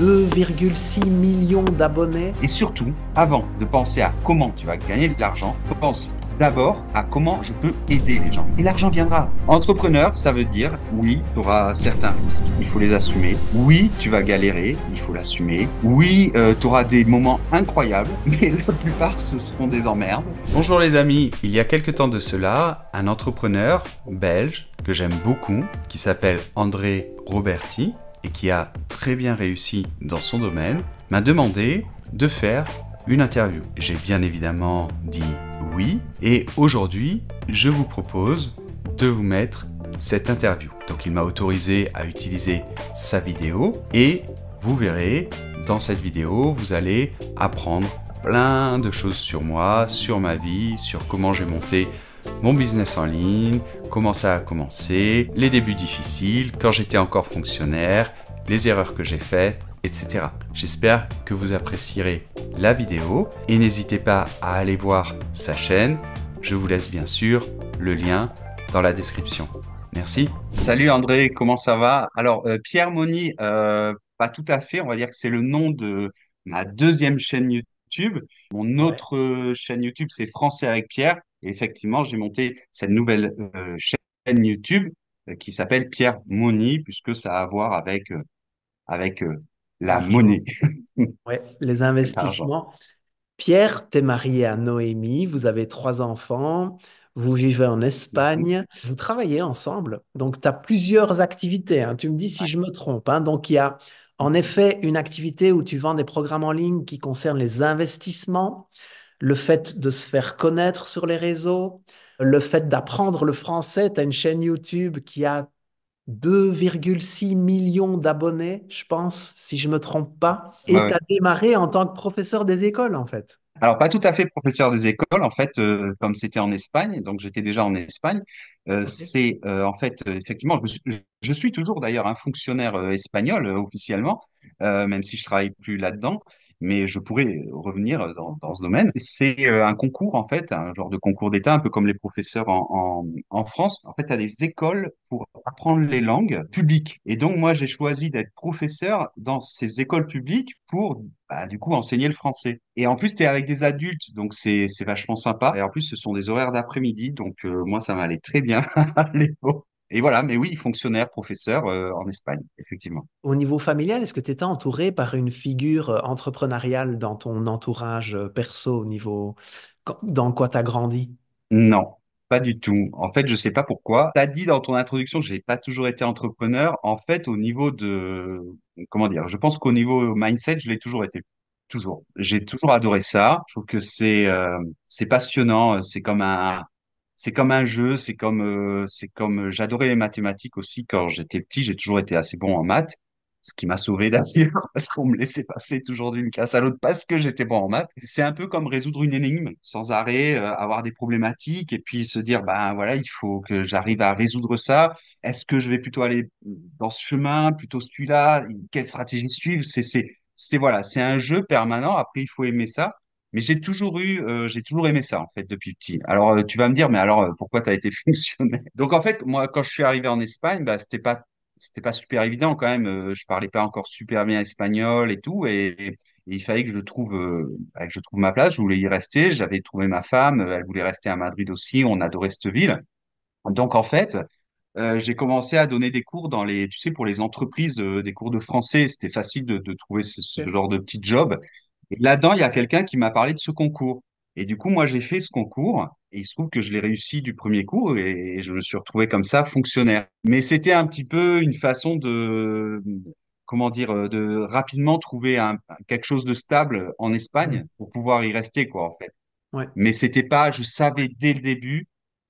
2,6 millions d'abonnés. Et surtout, avant de penser à comment tu vas gagner de l'argent, pense d'abord à comment je peux aider les gens. Et l'argent viendra. Entrepreneur, ça veut dire, oui, tu auras certains risques, il faut les assumer. Oui, tu vas galérer, il faut l'assumer. Oui, euh, tu auras des moments incroyables, mais la plupart, ce seront des emmerdes. Bonjour les amis, il y a quelques temps de cela, un entrepreneur belge que j'aime beaucoup, qui s'appelle André Roberti, et qui a très bien réussi dans son domaine, m'a demandé de faire une interview. J'ai bien évidemment dit oui et aujourd'hui, je vous propose de vous mettre cette interview. Donc il m'a autorisé à utiliser sa vidéo et vous verrez dans cette vidéo, vous allez apprendre plein de choses sur moi, sur ma vie, sur comment j'ai monté mon business en ligne, comment ça a commencé, les débuts difficiles, quand j'étais encore fonctionnaire, les erreurs que j'ai faites, etc. J'espère que vous apprécierez la vidéo et n'hésitez pas à aller voir sa chaîne. Je vous laisse bien sûr le lien dans la description. Merci. Salut André, comment ça va Alors euh, Pierre Moni, euh, pas tout à fait, on va dire que c'est le nom de ma deuxième chaîne YouTube. Mon autre euh, chaîne YouTube, c'est Français avec Pierre effectivement, j'ai monté cette nouvelle euh, chaîne YouTube euh, qui s'appelle Pierre Moni, puisque ça a à voir avec, euh, avec la monnaie. ouais, les investissements. Pierre, tu es marié à Noémie, vous avez trois enfants, vous vivez en Espagne, vous travaillez ensemble. Donc, tu as plusieurs activités. Hein. Tu me dis si je me trompe. Hein. Donc, il y a en effet une activité où tu vends des programmes en ligne qui concernent les investissements le fait de se faire connaître sur les réseaux, le fait d'apprendre le français. Tu as une chaîne YouTube qui a 2,6 millions d'abonnés, je pense, si je me trompe pas. Et tu as démarré en tant que professeur des écoles, en fait. Alors, pas tout à fait professeur des écoles, en fait, euh, comme c'était en Espagne, donc j'étais déjà en Espagne, euh, c'est euh, en fait, euh, effectivement, je suis, toujours d'ailleurs un fonctionnaire espagnol officiellement, même si je travaille plus là-dedans, mais je pourrais revenir dans, ce domaine. C'est un concours en fait, un genre de concours d'État, un peu comme les professeurs en, France. En fait, tu as des écoles pour apprendre les langues publiques. Et donc moi, j'ai choisi d'être professeur dans ces écoles publiques pour bah, du coup enseigner le français. Et en plus, tu es avec des adultes, donc c'est vachement sympa. Et en plus, ce sont des horaires d'après-midi, donc moi, ça m'allait très bien. Hein, Et voilà, mais oui, fonctionnaire, professeur euh, en Espagne, effectivement. Au niveau familial, est-ce que tu étais entouré par une figure euh, entrepreneuriale dans ton entourage euh, perso, au niveau dans quoi tu as grandi Non, pas du tout. En fait, je ne sais pas pourquoi. Tu as dit dans ton introduction que n'ai pas toujours été entrepreneur. En fait, au niveau de comment dire, je pense qu'au niveau mindset, je l'ai toujours été. Toujours. J'ai toujours adoré ça. Je trouve que c'est c'est passionnant, c'est comme un c'est comme un jeu, c'est comme euh, c'est comme euh, j'adorais les mathématiques aussi quand j'étais petit, j'ai toujours été assez bon en maths, ce qui m'a sauvé d'ailleurs parce qu'on me laissait passer toujours d'une classe à l'autre parce que j'étais bon en maths. C'est un peu comme résoudre une énigme sans arrêt, euh, avoir des problématiques et puis se dire ben voilà, il faut que j'arrive à résoudre ça. Est-ce que je vais plutôt aller dans ce chemin, plutôt celui-là, quelle stratégie suivre C'est c'est c'est voilà, c'est un jeu permanent, après il faut aimer ça mais j'ai toujours eu, euh, j'ai toujours aimé ça en fait depuis petit. Alors euh, tu vas me dire, mais alors euh, pourquoi tu as été fonctionnaire Donc en fait, moi quand je suis arrivé en Espagne, bah c'était pas c'était pas super évident quand même. je parlais pas encore super bien espagnol et tout, et, il fallait que je trouve que je trouve ma place. Je voulais y rester. J'avais trouvé ma femme, elle voulait rester à Madrid aussi. On adorait cette ville. Donc en fait, j'ai commencé à donner des cours dans les, tu sais, pour les entreprises, des cours de français. C'était facile de, trouver ce, ce, genre de petit job. Et là-dedans, il y a quelqu'un qui m'a parlé de ce concours. Et du coup, moi, j'ai fait ce concours et il se trouve que je l'ai réussi du premier coup et je me suis retrouvé comme ça fonctionnaire. Mais c'était un petit peu une façon de, comment dire, de rapidement trouver quelque chose de stable en Espagne mm. pour pouvoir y rester, quoi, en fait. Mais c'était pas, je savais dès le début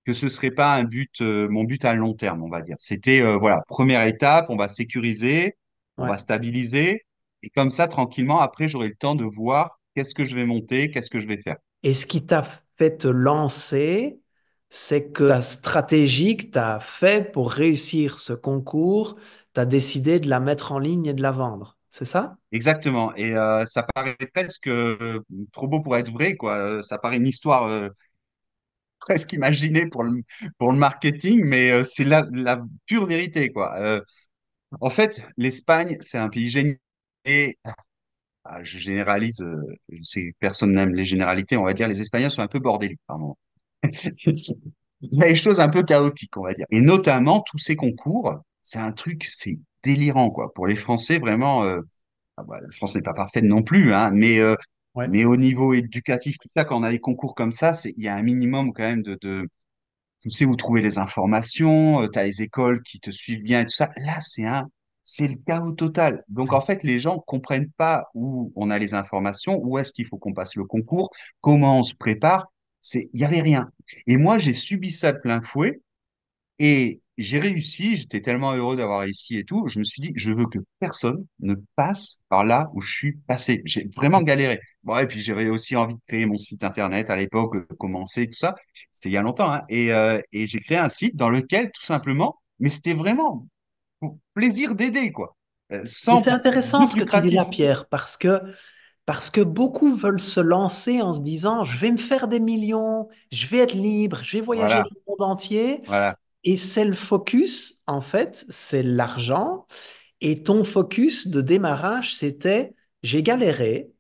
que ce serait pas un but, euh, mon but à long terme, on va dire. C'était, euh, voilà, première étape, on va sécuriser, on va stabiliser, et comme ça, tranquillement, après, j'aurai le temps de voir qu'est-ce que je vais monter, qu'est-ce que je vais faire. Et ce qui t'a fait te lancer, c'est que ta stratégie que tu as fait pour réussir ce concours, tu as décidé de la mettre en ligne et de la vendre. C'est ça Exactement. Et euh, ça paraît presque euh, trop beau pour être vrai, quoi. Euh, ça paraît une histoire presque imaginée pour le, pour le marketing, mais c'est la, la, pure vérité, quoi. en fait, l'Espagne, c'est un pays génial et ah, je généralise, euh, personne n'aime les généralités, on va dire, les Espagnols sont un peu bordéliques par moment. Il y a des choses un peu chaotiques, on va dire. Et notamment, tous ces concours, c'est un truc, c'est délirant, quoi. Pour les Français, vraiment, euh, ah bah, la France n'est pas parfaite non plus, hein, mais euh, Mais au niveau éducatif, tout ça, quand on a des concours comme ça, il y a un minimum quand même de, de tu sais où trouver les informations, tu as les écoles qui te suivent bien et tout ça. Là, c'est un c'est le chaos total. Donc en fait, les gens comprennent pas où on a les informations, où est-ce qu'il faut qu'on passe le concours, comment on se prépare. C'est, il y avait rien. Et moi, j'ai subi ça de plein fouet et j'ai réussi. J'étais tellement heureux d'avoir réussi et tout. Je me suis dit, je veux que personne ne passe par là où je suis passé. J'ai vraiment galéré. Bon, et puis j'avais aussi envie de créer mon site internet à l'époque, euh, commencer tout ça. C'était il y a longtemps. Hein, et, euh, et j'ai créé un site dans lequel, tout simplement, mais c'était vraiment pour plaisir d'aider, quoi. Euh, c'est intéressant ce que tu dis là, Pierre, parce que, parce que beaucoup veulent se lancer en se disant je vais me faire des millions, je vais être libre, je vais voyager le monde entier. Et c'est le focus, en fait, c'est l'argent. Et ton focus de démarrage, c'était j'ai galéré,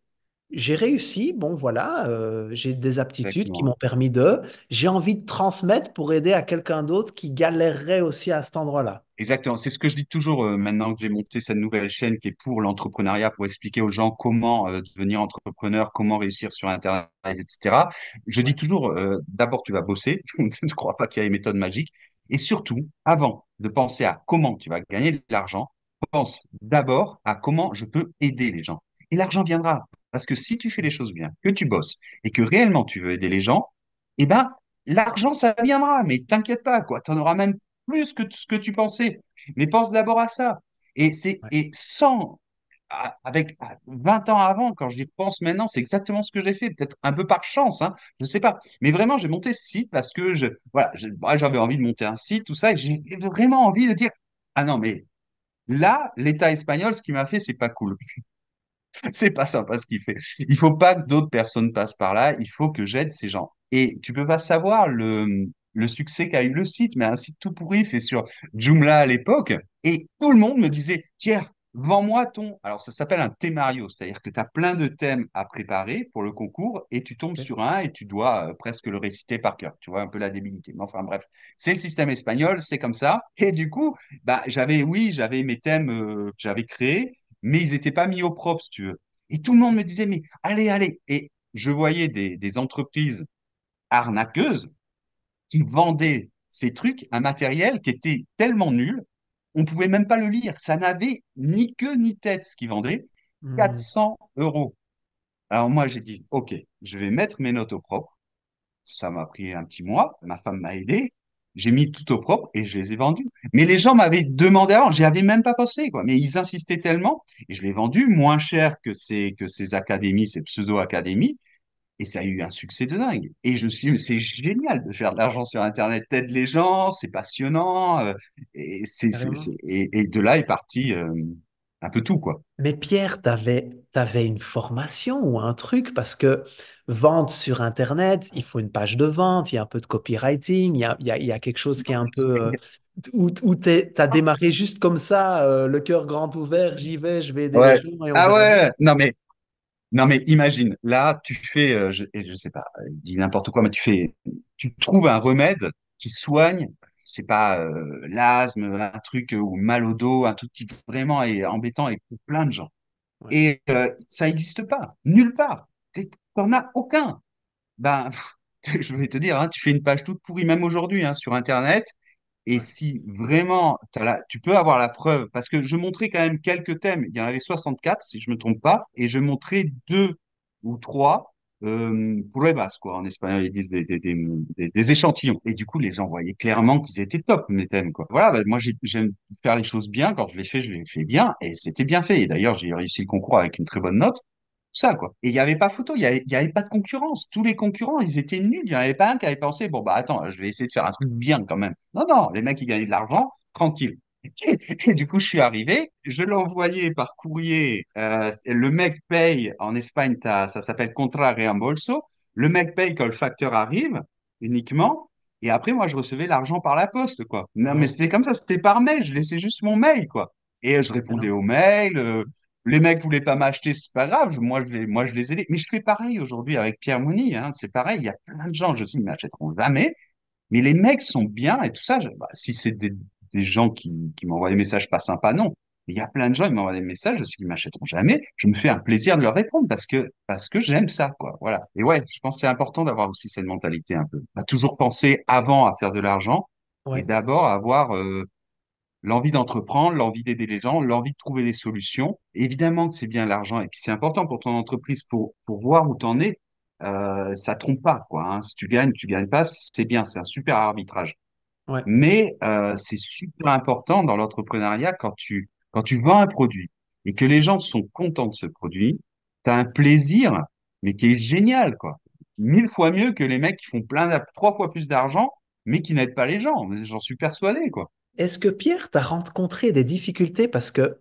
j'ai réussi, bon voilà, euh, j'ai des aptitudes qui m'ont permis de, j'ai envie de transmettre pour aider à quelqu'un d'autre qui galérerait aussi à cet endroit-là. Exactement. C'est ce que je dis toujours euh, maintenant que j'ai monté cette nouvelle chaîne qui est pour l'entrepreneuriat, pour expliquer aux gens comment euh, devenir entrepreneur, comment réussir sur Internet, etc. Je dis toujours, euh, d'abord, tu vas bosser. je ne crois pas qu'il y ait une méthode magique. Et surtout, avant de penser à comment tu vas gagner de l'argent, pense d'abord à comment je peux aider les gens. Et l'argent viendra. Parce que si tu fais les choses bien, que tu bosses et que réellement tu veux aider les gens, eh ben, l'argent, ça viendra. Mais t'inquiète pas, quoi. T'en auras même plus que ce que tu pensais. Mais pense d'abord à ça. Et c'est et sans avec 20 ans avant, quand j'y pense maintenant, c'est exactement ce que j'ai fait, peut-être un peu par chance, hein, je ne sais pas. Mais vraiment, j'ai monté ce site parce que je, voilà, bah, j'avais envie de monter un site, tout ça, et j'ai vraiment envie de dire, ah non, mais là, l'État espagnol, ce qu'il m'a fait, c'est pas cool. c'est pas sympa ce qu'il fait. Il faut pas que d'autres personnes passent par là, il faut que j'aide ces gens. Et tu peux pas savoir le, le succès qu'a eu le site, mais un site tout pourri fait sur Joomla à l'époque. Et tout le monde me disait, Pierre, vends-moi ton. Alors, ça s'appelle un thémario, c'est-à-dire que tu as plein de thèmes à préparer pour le concours et tu tombes sur un et tu dois euh, presque le réciter par cœur. Tu vois un peu la débilité. Mais enfin, bref, c'est le système espagnol, c'est comme ça. Et du coup, bah, j'avais, oui, j'avais mes thèmes euh, que j'avais créés, mais ils n'étaient pas mis au propre, si tu veux. Et tout le monde me disait, mais allez, allez. Et je voyais des entreprises arnaqueuses qui vendait ces trucs, un matériel qui était tellement nul, on pouvait même pas le lire. Ça n'avait ni queue ni tête ce qu'ils vendaient. Hmm. 400 euros. Alors moi, j'ai dit, OK, je vais mettre mes notes au propre. Ça m'a pris un petit mois. Ma femme m'a aidé. J'ai mis tout au propre et je les ai vendus. Mais les gens m'avaient demandé avant, j'y avais même pas pensé, quoi. Mais ils insistaient tellement et je l'ai vendu moins cher que ces, que ces académies, ces pseudo-académies. Et ça a eu un succès de dingue. Et je me suis dit, c'est génial de faire de l'argent sur Internet. T'aides les gens, c'est passionnant. Euh, et, et, de là est parti euh, un peu tout, quoi. Mais Pierre, t'avais, avais une formation ou un truc parce que vente sur Internet, il faut une page de vente, il y a un peu de copywriting, il y a, y a, quelque chose qui est un peu... Ou euh, où, tu as démarré juste comme ça, le cœur grand ouvert, j'y vais, je vais aider les gens. ah ouais, non mais non, mais imagine, là, tu fais, euh, je, je sais pas, euh, dis n'importe quoi, mais tu fais, tu trouves un remède qui soigne, c'est pas euh, l'asthme, un truc ou mal au dos, un truc qui vraiment est embêtant et pour plein de gens. Et ça n'existe pas, nulle part. T'en as aucun. Ben, je vais te dire, hein, tu fais une page toute pourrie, même aujourd'hui, hein, sur Internet, et si vraiment, tu peux avoir la preuve, parce que je montrais quand même quelques thèmes, il y en avait 64, si je ne me trompe pas, et je montrais deux ou trois euh, pruebas, quoi. En espagnol, ils disent des, échantillons. Et du coup, les gens voyaient clairement qu'ils étaient top, mes thèmes, quoi. Voilà, bah, moi, j'aime faire les choses bien. Quand je les fais, je les fais bien. Et c'était bien fait. Et d'ailleurs, j'ai réussi le concours avec une très bonne note ça, quoi. Et il n'y avait pas photo, il n'y avait, pas de concurrence. Tous les concurrents, ils étaient nuls. Il n'y en avait pas un qui avait pensé, bon, bah attends, je vais essayer de faire un truc bien quand même. Non, non, les mecs, ils gagnaient de l'argent, tranquille. Et, du coup, je suis arrivé, je l'envoyais par courrier. Euh, le mec paye, en Espagne, ça s'appelle contra reembolso. Le mec paye quand le facteur arrive, uniquement. Et après, moi, je recevais l'argent par la poste, quoi. Non, mais c'était comme ça, c'était par mail. Je laissais juste mon mail, quoi. Et je répondais aux mails. Euh, les mecs voulaient pas m'acheter, c'est pas grave. Moi, je les, moi, je les ai. Mais je fais pareil aujourd'hui avec Pierre Mouni. Hein, c'est pareil. Il y a plein de gens, je dis, ils m'achèteront jamais. Mais les mecs sont bien et tout ça. Bah, si c'est des, gens qui, qui m'envoient des messages pas sympas, non. Il y a plein de gens, ils m'envoient des messages, je sais qu'ils m'achèteront jamais. Je me fais un plaisir de leur répondre parce que, parce que j'aime ça, quoi. Voilà. Et ouais, je pense que c'est important d'avoir aussi cette mentalité un peu. toujours penser avant à faire de l'argent. Et d'abord avoir, euh, l'envie d'entreprendre, l'envie d'aider les gens, l'envie de trouver des solutions. Évidemment que c'est bien l'argent, et puis c'est important pour ton entreprise pour, pour voir où tu en es. Euh, ça trompe pas, quoi. Hein. Si tu gagnes, tu gagnes pas, c'est bien, c'est un super arbitrage. Mais euh, c'est super important dans l'entrepreneuriat quand tu quand tu vends un produit et que les gens sont contents de ce produit, tu as un plaisir, mais qui est génial, quoi. Mille fois mieux que les mecs qui font plein, trois fois plus d'argent, mais qui n'aident pas les gens. J'en suis persuadé, quoi. Est-ce que Pierre, tu rencontré des difficultés parce que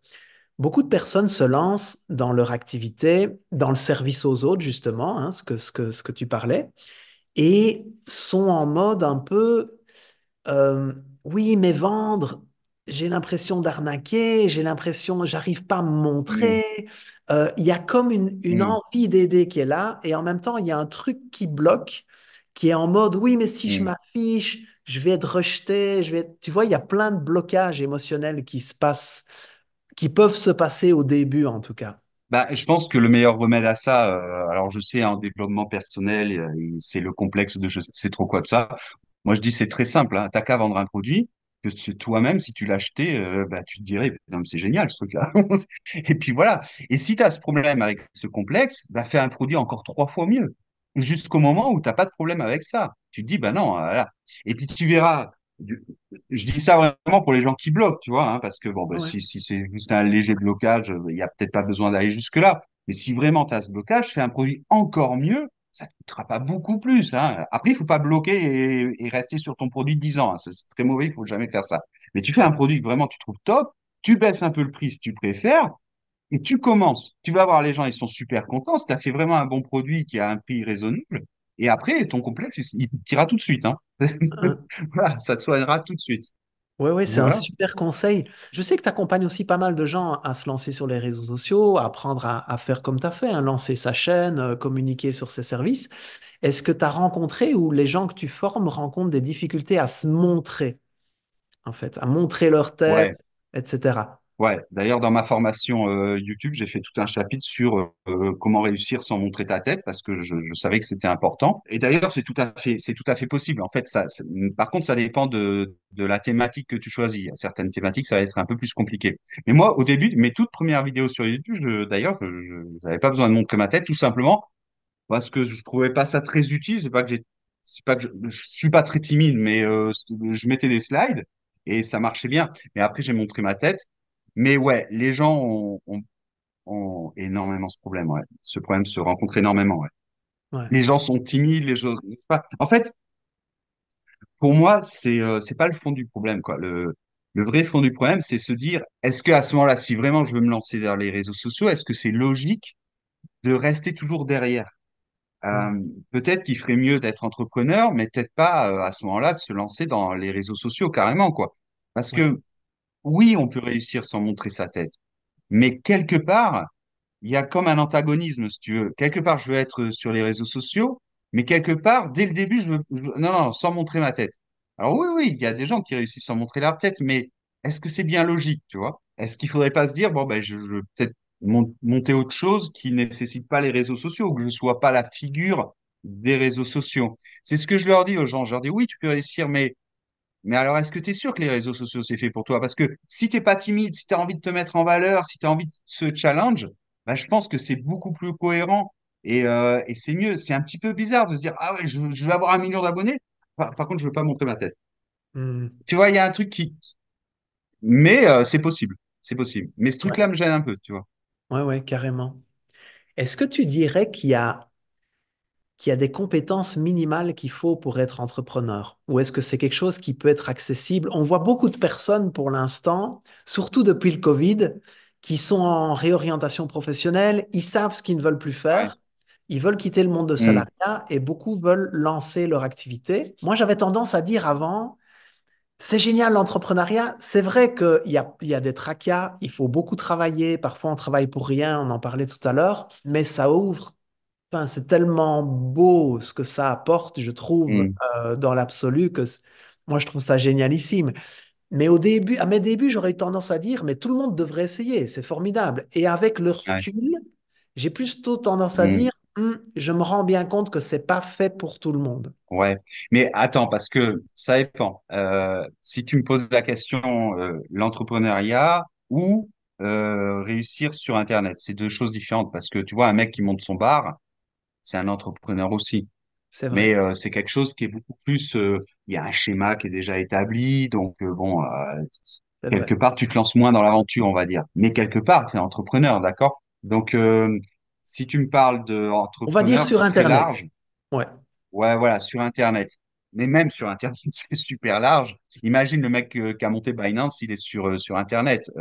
beaucoup de personnes se lancent dans leur activité, dans le service aux autres, justement, hein, ce, que, ce, que, tu parlais, et sont en mode un peu, euh, oui, mais vendre, j'ai l'impression d'arnaquer, j'ai l'impression, j'arrive pas à me montrer. Euh, il y a comme une, envie d'aider qui est là, et en même temps, il y a un truc qui bloque, qui est en mode, oui, mais si je m'affiche, je vais être rejeté, je vais Tu vois, il y a plein de blocages émotionnels qui se passent, qui peuvent se passer au début en tout cas. Bah, je pense que le meilleur remède à ça, euh, alors je sais, en hein, développement personnel, euh, c'est le complexe de je sais trop quoi de ça. Moi, je dis c'est très simple. Hein, T'as qu'à vendre un produit, que toi-même, si tu l'achetais, euh, bah, tu te dirais, c'est génial ce truc-là. et puis voilà. Et si tu as ce problème avec ce complexe, bah, fais un produit encore trois fois mieux jusqu'au moment où tu n'as pas de problème avec ça. Tu te dis, bah non, voilà. Et puis tu verras, je dis ça vraiment pour les gens qui bloquent, tu vois, hein, parce que bon, bah, si, c'est juste un léger blocage, il y a peut-être pas besoin d'aller jusque-là. Mais si vraiment tu as ce blocage, fais un produit encore mieux, ça ne coûtera pas beaucoup plus. Hein. Après, il faut pas bloquer et, rester sur ton produit 10 ans. Hein. C'est très mauvais, il faut jamais faire ça. Mais tu fais un produit vraiment, tu trouves top, tu baisses un peu le prix si tu préfères, et tu commences. Tu vas voir les gens, ils sont super contents. Si tu as fait vraiment un bon produit qui a un prix raisonnable, et après, ton complexe, il tira tout de suite. Hein. Euh. ça te soignera tout de suite. Oui, oui, c'est un super conseil. Je sais que tu accompagnes aussi pas mal de gens à se lancer sur les réseaux sociaux, à apprendre à, faire comme tu as fait, à hein, lancer sa chaîne, euh, communiquer sur ses services. Est-ce que tu as rencontré ou les gens que tu formes rencontrent des difficultés à se montrer, en fait, à montrer leur tête, etc. Ouais, d'ailleurs, dans ma formation euh, YouTube, j'ai fait tout un chapitre sur euh, comment réussir sans montrer ta tête parce que je, savais que c'était important. Et d'ailleurs, c'est tout à fait, c'est tout à fait possible. En fait, ça, par contre, ça dépend de, la thématique que tu choisis. Certaines thématiques, ça va être un peu plus compliqué. Mais moi, au début, mes toutes premières vidéos sur YouTube, d'ailleurs, je, n'avais pas besoin de montrer ma tête, tout simplement parce que je trouvais pas ça très utile. C'est pas que j'ai, c'est pas que je, ne suis pas très timide, mais euh, je mettais des slides et ça marchait bien. Mais après, j'ai montré ma tête mais ouais, les gens ont, énormément ce problème. Ouais. Ce problème se rencontre énormément. Ouais. Les gens sont timides, les choses. En fait, pour moi, c'est euh, c'est pas le fond du problème. Quoi. Le, vrai fond du problème, c'est se dire est-ce que à ce moment-là, si vraiment je veux me lancer vers les réseaux sociaux, est-ce que c'est logique de rester toujours derrière euh, Peut-être qu'il ferait mieux d'être entrepreneur, mais peut-être pas euh, à ce moment-là de se lancer dans les réseaux sociaux carrément, quoi. Parce que oui, on peut réussir sans montrer sa tête. Mais quelque part, il y a comme un antagonisme, si tu veux. Quelque part, je veux être sur les réseaux sociaux, mais quelque part, dès le début, je veux, non, non, sans montrer ma tête. Alors oui, oui, il y a des gens qui réussissent sans montrer leur tête, mais est-ce que c'est bien logique, tu vois Est-ce qu'il faudrait pas se dire, bon, ben, je, veux peut-être monter autre chose qui ne nécessite pas les réseaux sociaux, ou que je ne sois pas la figure des réseaux sociaux. C'est ce que je leur dis aux gens. Je leur dis, oui, tu peux réussir, mais mais alors, est-ce que tu es sûr que les réseaux sociaux, c'est fait pour toi Parce que si tu n'es pas timide, si tu as envie de te mettre en valeur, si tu as envie de ce challenge, bah, je pense que c'est beaucoup plus cohérent euh, et, c'est mieux. C'est un petit peu bizarre de se dire Ah ouais, je, vais avoir un million d'abonnés. Par, contre, je ne veux pas montrer ma tête. Mmh. Tu vois, il y a un truc qui. Mais euh, c'est possible. C'est possible. Mais ce truc-là me gêne un peu, tu vois. Ouais, ouais, carrément. Est-ce que tu dirais qu'il y a qui a des compétences minimales qu'il faut pour être entrepreneur Ou est-ce que c'est quelque chose qui peut être accessible On voit beaucoup de personnes pour l'instant, surtout depuis le Covid, qui sont en réorientation professionnelle, ils savent ce qu'ils ne veulent plus faire, ils veulent quitter le monde de mm. salariat et beaucoup veulent lancer leur activité. Moi, j'avais tendance à dire avant, c'est génial l'entrepreneuriat. C'est vrai qu'il y, y a, des tracas, il faut beaucoup travailler, parfois on travaille pour rien, on en parlait tout à l'heure, mais ça ouvre c'est tellement beau ce que ça apporte, je trouve, hmm. euh, dans l'absolu, que moi, je trouve ça génialissime. Mais au début, à mes débuts, j'aurais eu tendance à dire, mais tout le monde devrait essayer, c'est formidable. Et avec le recul, j'ai j'ai plutôt tendance à hmm. dire, hum, je me rends bien compte que c'est pas fait pour tout le monde. Ouais, mais attends, parce que ça dépend. Euh, si tu me poses la question, euh, l'entrepreneuriat ou réussir sur Internet, c'est deux choses différentes. Parce que tu vois, un mec qui monte son bar, c'est un entrepreneur aussi. Mais euh, c'est quelque chose qui est beaucoup plus. Euh, il y a un schéma qui est déjà établi, donc euh, bon, quelque part, tu te lances moins dans l'aventure, on va dire. Mais quelque part, tu es entrepreneur, d'accord Donc, si tu me parles d'entrepreneur. On va dire sur Internet. Large, ouais. Ouais, voilà, sur Internet. Mais même sur Internet, c'est super large. Imagine le mec qui a monté Binance, il est sur, sur Internet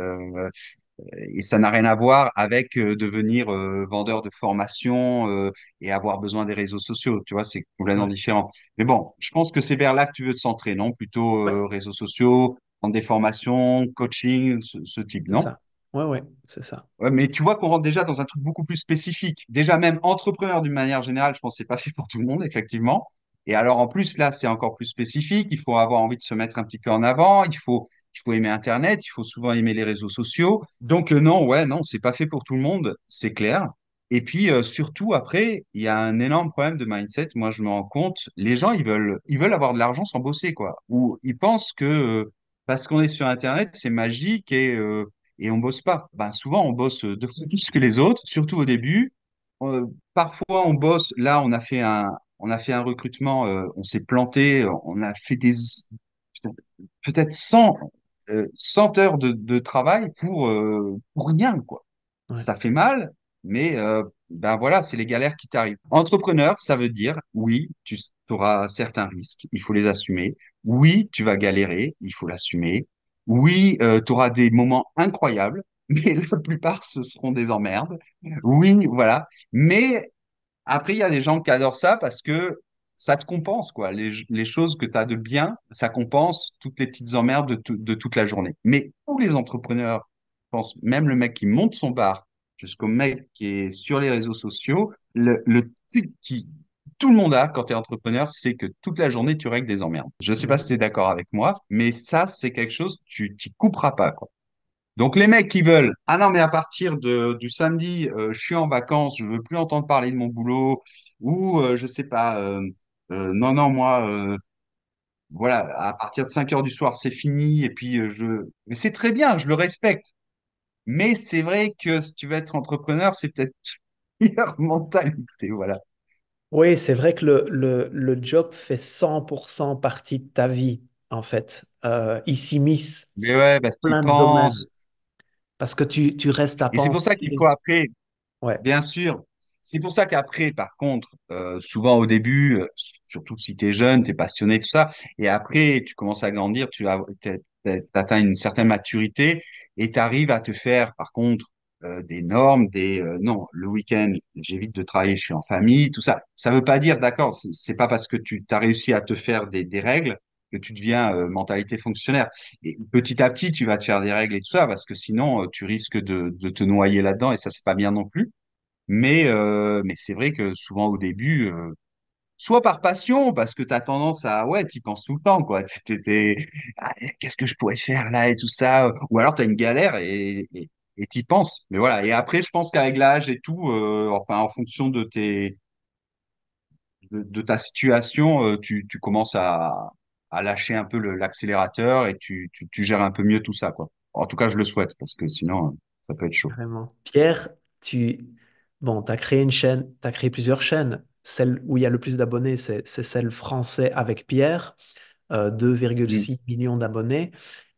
et ça n'a rien à voir avec euh, devenir euh, vendeur de formation euh, et avoir besoin des réseaux sociaux. Tu vois, c'est complètement différent. Mais bon, je pense que c'est vers là que tu veux te centrer, non Plutôt réseaux sociaux, vendre des formations, coaching, ce, type, non ça. Ouais, ouais, c'est ça. mais tu vois qu'on rentre déjà dans un truc beaucoup plus spécifique. Déjà, même entrepreneur d'une manière générale, je pense que c'est pas fait pour tout le monde, effectivement. Et alors, en plus, là, c'est encore plus spécifique. Il faut avoir envie de se mettre un petit peu en avant. Il faut il faut aimer Internet, il faut souvent aimer les réseaux sociaux. Donc euh, non, ouais, non, c'est pas fait pour tout le monde, c'est clair. Et puis euh, surtout après, il y a un énorme problème de mindset. Moi, je me rends compte, les gens ils veulent, ils veulent avoir de l'argent sans bosser quoi. Ou ils pensent que euh, parce qu'on est sur Internet, c'est magique et on et on bosse pas. Ben, souvent, on bosse deux fois plus que les autres, surtout au début. parfois, on bosse. Là, on a fait un, on a fait un recrutement, on s'est planté, on a fait des peut-être 100, 100 euh, heures de, travail pour, euh, pour rien, quoi. Ça fait mal, mais euh, ben voilà, c'est les galères qui t'arrivent. Entrepreneur, ça veut dire, oui, tu auras certains risques, il faut les assumer. Oui, tu vas galérer, il faut l'assumer. Oui, tu auras des moments incroyables, mais la plupart, ce seront des emmerdes. Oui, voilà. Mais après, il y a des gens qui adorent ça parce que ça te compense, quoi. Les, choses que tu as de bien, ça compense toutes les petites emmerdes de, toute la journée. Mais tous les entrepreneurs, je pense, même le mec qui monte son bar, jusqu'au mec qui est sur les réseaux sociaux, le, truc qui tout le monde a quand tu es entrepreneur, c'est que toute la journée, tu règles des emmerdes. Je sais pas si tu es d'accord avec moi, mais ça, c'est quelque chose, tu t'y couperas pas, quoi. Donc les mecs qui veulent, ah non mais à partir du samedi, euh, je suis en vacances, je veux plus entendre parler de mon boulot, ou je euh, je sais pas, euh, euh, non, non, moi, euh, voilà, à partir de 5 heures du soir, c'est fini. Et puis, euh, je. Mais c'est très bien, je le respecte. Mais c'est vrai que si tu veux être entrepreneur, c'est peut-être meilleure mentalité, voilà. Oui, c'est vrai que le, le, le, job fait 100% partie de ta vie, en fait. Euh, il s'immisce Mais ouais, bah, plein de domaines. Parce que tu, tu restes à penser. c'est pour ça qu'il faut après, ouais. bien sûr, c'est pour ça qu'après, par contre, euh, souvent au début, euh, surtout si tu es jeune, tu es passionné, tout ça, et après, tu commences à grandir, tu atteins une certaine maturité et tu arrives à te faire, par contre, euh, des normes, des non, le week-end, j'évite de travailler, je suis en famille, tout ça. Ça veut pas dire, d'accord, c'est pas parce que tu as réussi à te faire des, règles que tu deviens mentalité fonctionnaire. petit à petit, tu vas te faire des règles et tout ça, parce que sinon, tu risques de, de te noyer là-dedans et ça, c'est pas bien non plus. Mais, euh, mais c'est vrai que souvent au début, euh, soit par passion, parce que tu as tendance à, ouais, tu penses tout le temps, quoi. 'étais ah, qu'est-ce que je pourrais faire là et tout ça. Ou alors tu as une galère et tu et, y penses. Mais voilà. Et après, je pense qu'avec l'âge et tout, euh, enfin, en fonction de tes. De, ta situation, tu, tu commences à, à lâcher un peu l'accélérateur et tu, tu, tu, gères un peu mieux tout ça. Quoi. En tout cas, je le souhaite parce que sinon, ça peut être chaud. Vraiment. Pierre, tu Bon, tu as créé une chaîne, tu as créé plusieurs chaînes. Celle où il y a le plus d'abonnés, c'est celle français avec Pierre, 2,6 euh, mm. millions d'abonnés.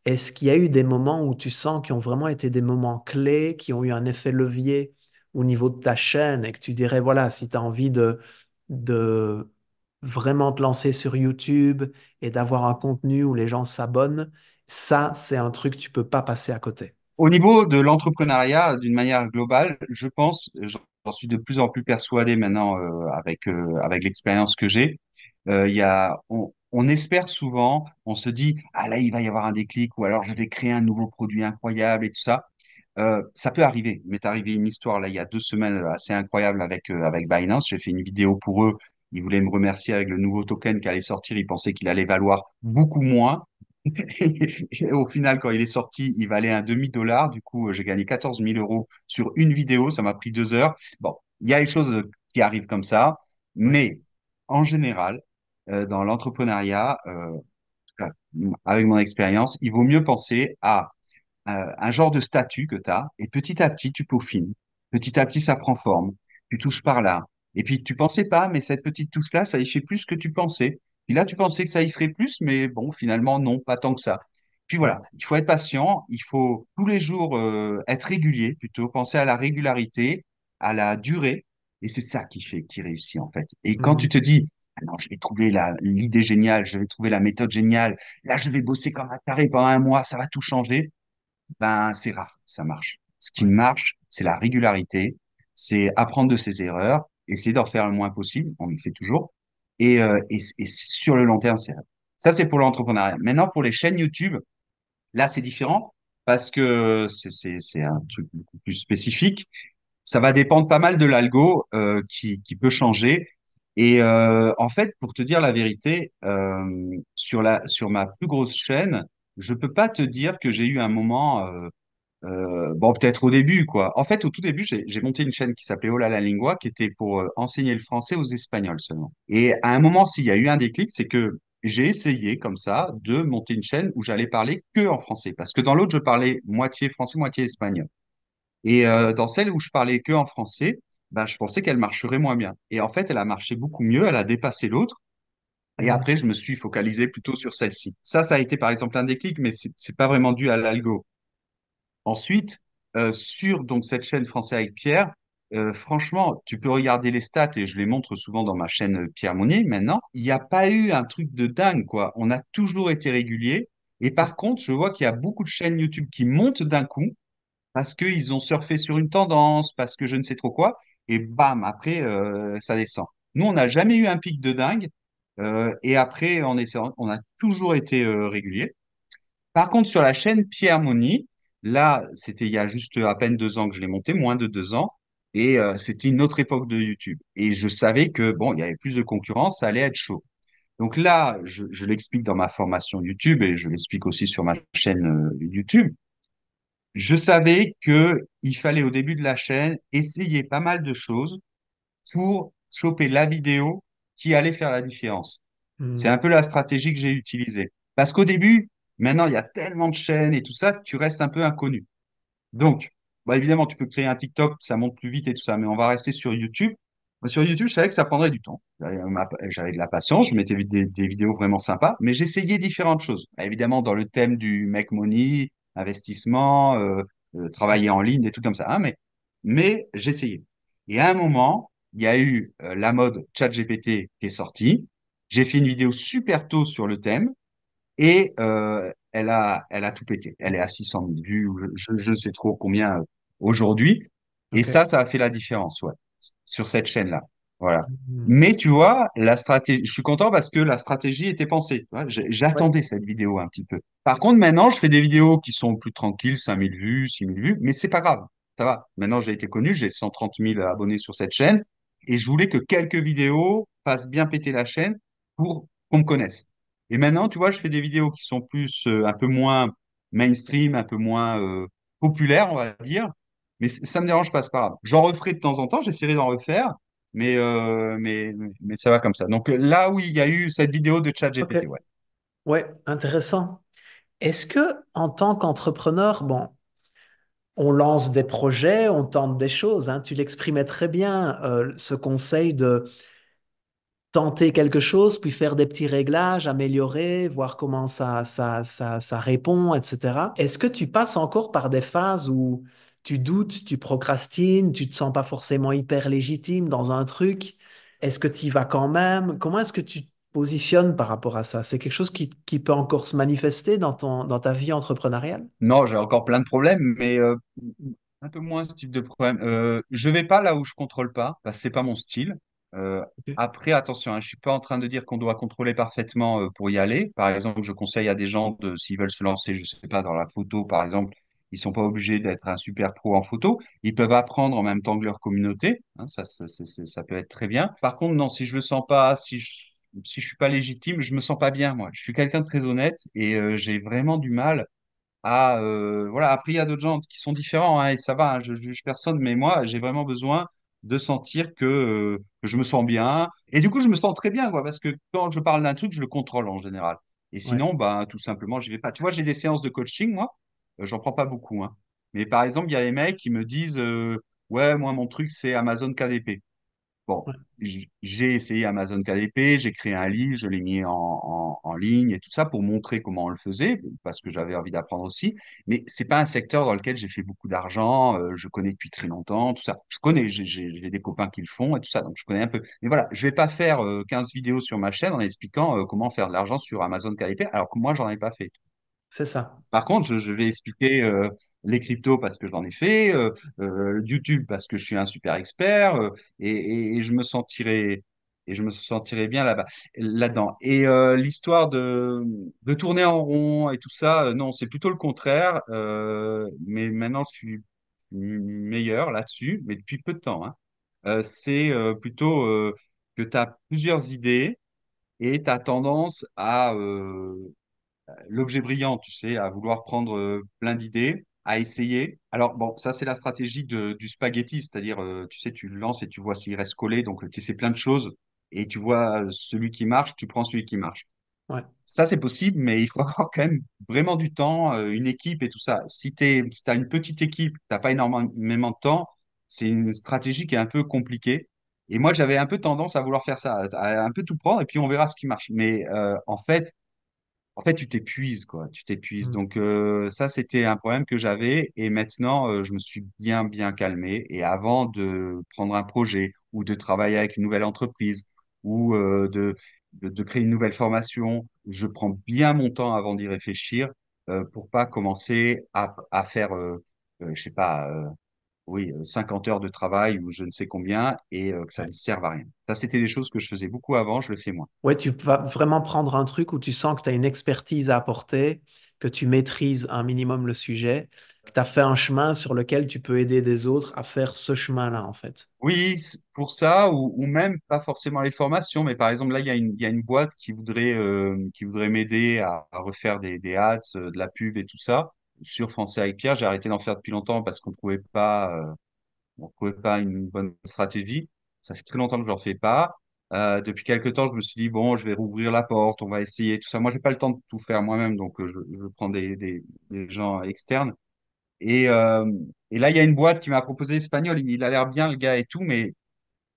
Est-ce qu'il y a eu des moments où tu sens qu'ils ont vraiment été des moments clés, qui ont eu un effet levier au niveau de ta chaîne et que tu dirais, voilà, si tu as envie de, de vraiment te lancer sur YouTube et d'avoir un contenu où les gens s'abonnent, ça, c'est un truc que tu peux pas passer à côté. Au niveau de l'entrepreneuriat, d'une manière globale, je pense, j'en suis de plus en plus persuadé maintenant euh, avec euh, avec l'expérience que j'ai. Euh, il y a, on, espère souvent, on se dit ah là il va y avoir un déclic ou alors je vais créer un nouveau produit incroyable et tout ça. ça peut arriver. M'est arrivé une histoire là il y a deux semaines assez incroyable avec avec Binance. J'ai fait une vidéo pour eux. Ils voulaient me remercier avec le nouveau token qui allait sortir. Ils pensaient qu'il allait valoir beaucoup moins au final, quand il est sorti, il valait un demi-dollar. Du coup, j'ai gagné 14 000 euros sur une vidéo. Ça m'a pris deux heures. Bon, il y a des choses qui arrivent comme ça. Mais en général, euh, dans l'entrepreneuriat, euh, avec mon expérience, il vaut mieux penser à euh, un genre de statut que tu as. Et petit à petit, tu peaufines. Petit à petit, ça prend forme. Tu touches par là. Et puis, tu pensais pas, mais cette petite touche-là, ça y fait plus que tu pensais. Et là, tu pensais que ça y ferait plus, mais bon, finalement, non, pas tant que ça. Puis voilà, il faut être patient, il faut tous les jours euh, être régulier, plutôt penser à la régularité, à la durée, et c'est ça qui fait, qui réussit en fait. Et quand mmh. tu te dis, non, je vais trouver l'idée géniale, je vais trouver la méthode géniale, là, je vais bosser comme un carré pendant un mois, ça va tout changer, ben c'est rare, ça marche. Ce qui marche, c'est la régularité, c'est apprendre de ses erreurs, essayer d'en faire le moins possible, on le fait toujours, et, euh, et, et sur le long terme, c'est ça, c'est pour l'entrepreneuriat. Maintenant, pour les chaînes YouTube, là, c'est différent parce que c'est un truc beaucoup plus spécifique. Ça va dépendre pas mal de l'algo euh, qui, qui, peut changer. Et euh, en fait, pour te dire la vérité, euh, sur, la, sur ma plus grosse chaîne, je peux pas te dire que j'ai eu un moment euh, euh, bon, peut-être au début, quoi. En fait, au tout début, j'ai monté une chaîne qui s'appelait Hola la Lingua, qui était pour euh, enseigner le français aux Espagnols seulement. Et à un moment, s'il y a eu un déclic, c'est que j'ai essayé comme ça de monter une chaîne où j'allais parler que en français. Parce que dans l'autre, je parlais moitié français, moitié espagnol. Et euh, dans celle où je parlais que en français, ben, je pensais qu'elle marcherait moins bien. Et en fait, elle a marché beaucoup mieux, elle a dépassé l'autre. Et mmh. après, je me suis focalisé plutôt sur celle-ci. Ça, ça a été par exemple un déclic, mais c'est pas vraiment dû à l'algo. Ensuite, euh, sur donc cette chaîne Français avec Pierre, euh, franchement, tu peux regarder les stats et je les montre souvent dans ma chaîne euh, Pierre Monnier maintenant. Il n'y a pas eu un truc de dingue, quoi. On a toujours été régulier. Et par contre, je vois qu'il y a beaucoup de chaînes YouTube qui montent d'un coup parce qu'ils ont surfé sur une tendance, parce que je ne sais trop quoi. Et bam, après, ça descend. Nous, on n'a jamais eu un pic de dingue. et après, on, on a toujours été régulier. Par contre, sur la chaîne Pierre Monnier, Là, c'était il y a juste à peine deux ans que je l'ai monté, moins de deux ans. Et euh, c'était une autre époque de YouTube. Et je savais que, bon, il y avait plus de concurrence, ça allait être chaud. Donc là, je, l'explique dans ma formation YouTube et je l'explique aussi sur ma chaîne euh, YouTube. Je savais que il fallait au début de la chaîne essayer pas mal de choses pour choper la vidéo qui allait faire la différence. Mmh. C'est un peu la stratégie que j'ai utilisée. Parce qu'au début, Maintenant, il y a tellement de chaînes et tout ça, tu restes un peu inconnu. Donc, bah évidemment, tu peux créer un TikTok, ça monte plus vite et tout ça, mais on va rester sur YouTube. Sur YouTube, je savais que ça prendrait du temps. J'avais euh, de la patience, je mettais des, vidéos vraiment sympas, mais j'essayais différentes choses. évidemment, dans le thème du make money, investissement, euh, euh, travailler en ligne, et tout comme ça, hein, mais, mais j'essayais. Et à un moment, il y a eu la mode ChatGPT qui est sortie. J'ai fait une vidéo super tôt sur le thème. Et euh, elle, a, elle a tout pété. Elle est à 600 000 vues, je ne sais trop combien euh, aujourd'hui. Et ça, ça a fait la différence ouais, sur cette chaîne-là. Voilà. Hmm. Mais tu vois, la stratégie, je suis content parce que la stratégie était pensée. J'attendais cette vidéo un petit peu. Par contre, maintenant, je fais des vidéos qui sont plus tranquilles, 5000 vues, 6000 vues, mais c'est pas grave. Ça va. Maintenant, j'ai été connu, j'ai 130 000 abonnés sur cette chaîne et je voulais que quelques vidéos fassent bien péter la chaîne pour qu'on me connaisse. Et maintenant, tu vois, je fais des vidéos qui sont plus, euh, un peu moins mainstream, un peu moins euh, populaires, on va dire. Mais ça me dérange pas, ce pas J'en referai de temps en temps, j'essaierai d'en refaire, mais, euh, mais, mais ça va comme ça. Donc là, oui, il y a eu cette vidéo de ChatGPT, ouais. intéressant. Est-ce que en tant qu'entrepreneur, bon, on lance des projets, on tente des choses. Hein, tu l'exprimais très bien, ce conseil de tenter quelque chose, puis faire des petits réglages, améliorer, voir comment ça, ça, ça, ça répond, etc. Est-ce que tu passes encore par des phases où tu doutes, tu procrastines, tu te sens pas forcément hyper légitime dans un truc Est-ce que tu y vas quand même Comment est-ce que tu te positionnes par rapport à ça C'est quelque chose qui, peut encore se manifester dans, ton, dans ta vie entrepreneuriale Non, j'ai encore plein de problèmes, mais euh, un peu moins ce type de problème. Euh, je vais pas là où je contrôle pas, parce que c'est pas mon style. Euh, après, attention, hein, je ne suis pas en train de dire qu'on doit contrôler parfaitement euh, pour y aller. Par exemple, je conseille à des gens, de, s'ils veulent se lancer, je ne sais pas, dans la photo, par exemple, ils ne sont pas obligés d'être un super pro en photo. Ils peuvent apprendre en même temps que leur communauté. Hein, ça, ça, peut être très bien. Par contre, non, si je ne le sens pas, si je ne si je suis pas légitime, je me sens pas bien, moi. Je suis quelqu'un de très honnête et euh, j'ai vraiment du mal à... voilà, après, il y a d'autres gens qui sont différents hein, et ça va, je ne juge personne, mais moi, j'ai vraiment besoin de sentir que euh, je me sens bien. Et du coup, je me sens très bien, quoi, parce que quand je parle d'un truc, je le contrôle en général. Et sinon, bah, tout simplement, je vais pas. Tu vois, j'ai des séances de coaching, moi. Euh, j'en prends pas beaucoup. Hein. Mais par exemple, il y a des mecs qui me disent euh, Ouais, moi, mon truc, c'est Amazon KDP j'ai essayé Amazon KDP, j'ai créé un livre, je l'ai mis en, ligne et tout ça pour montrer comment on le faisait, parce que j'avais envie d'apprendre aussi. Mais ce n'est pas un secteur dans lequel j'ai fait beaucoup d'argent, euh, je connais depuis très longtemps, tout ça. Je connais, j'ai des copains qui le font et tout ça, donc je connais un peu. Mais voilà, je ne vais pas faire 15 euh, vidéos sur ma chaîne en expliquant euh, comment faire de l'argent sur Amazon KDP, alors que moi, je n'en ai pas fait. C'est ça. Par contre, je, vais expliquer euh, les cryptos parce que j'en ai fait, euh, euh, YouTube parce que je suis un super expert, et, je me sentirai et je me bien là-bas, là-dedans. Et l'histoire de, tourner en rond et tout ça, non, c'est plutôt le contraire. mais maintenant, je suis meilleur là-dessus, mais depuis peu de temps. Hein. c'est plutôt que tu as plusieurs idées et tu as tendance à, l'objet brillant, tu sais, à vouloir prendre euh, plein d'idées, à essayer. Alors, bon, ça, c'est la stratégie du spaghetti, c'est-à-dire, euh, tu sais, tu le lances et tu vois s'il reste collé, donc tu sais plein de choses et tu vois euh, celui qui marche, tu prends celui qui marche. Ouais. Ça, c'est possible, mais il faut quand même vraiment du temps, une équipe et tout ça. Si tu as une petite équipe, tu n'as pas énormément de temps, c'est une stratégie qui est un peu compliquée. Et moi, j'avais un peu tendance à vouloir faire ça, à un peu tout prendre et puis on verra ce qui marche. Mais en fait, en fait, tu t'épuises, quoi. Tu t'épuises. Mmh. Donc, ça, c'était un problème que j'avais. Et maintenant, je me suis bien, bien calmé. Et avant de prendre un projet ou de travailler avec une nouvelle entreprise ou de, de, créer une nouvelle formation, je prends bien mon temps avant d'y réfléchir pour pas commencer à, à faire, euh, je sais pas, oui, 50 euh, heures de travail ou je ne sais combien et euh, que ça ne serve à rien. Ça, c'était des choses que je faisais beaucoup avant, je le fais moins. Ouais, tu vas vraiment prendre un truc où tu sens que tu as une expertise à apporter, que tu maîtrises un minimum le sujet, que tu as fait un chemin sur lequel tu peux aider des autres à faire ce chemin-là, en fait. Oui, pour ça, ou, même pas forcément les formations, mais par exemple, là, il y, a une boîte qui voudrait, euh, voudrait m'aider à, refaire des, des ads, de la pub et tout ça sur Français avec Pierre. J'ai arrêté d'en faire depuis longtemps parce qu'on ne trouvait pas, euh, on trouvait pas une bonne stratégie. Ça fait très longtemps que je n'en fais pas. Euh, depuis quelques temps, je me suis dit, bon, je vais rouvrir la porte, on va essayer tout ça. Moi, j'ai pas le temps de tout faire moi-même, donc euh, je, prends des, gens externes. Et, là, il y a une boîte qui m'a proposé espagnol. Il, a l'air bien, le gars et tout, mais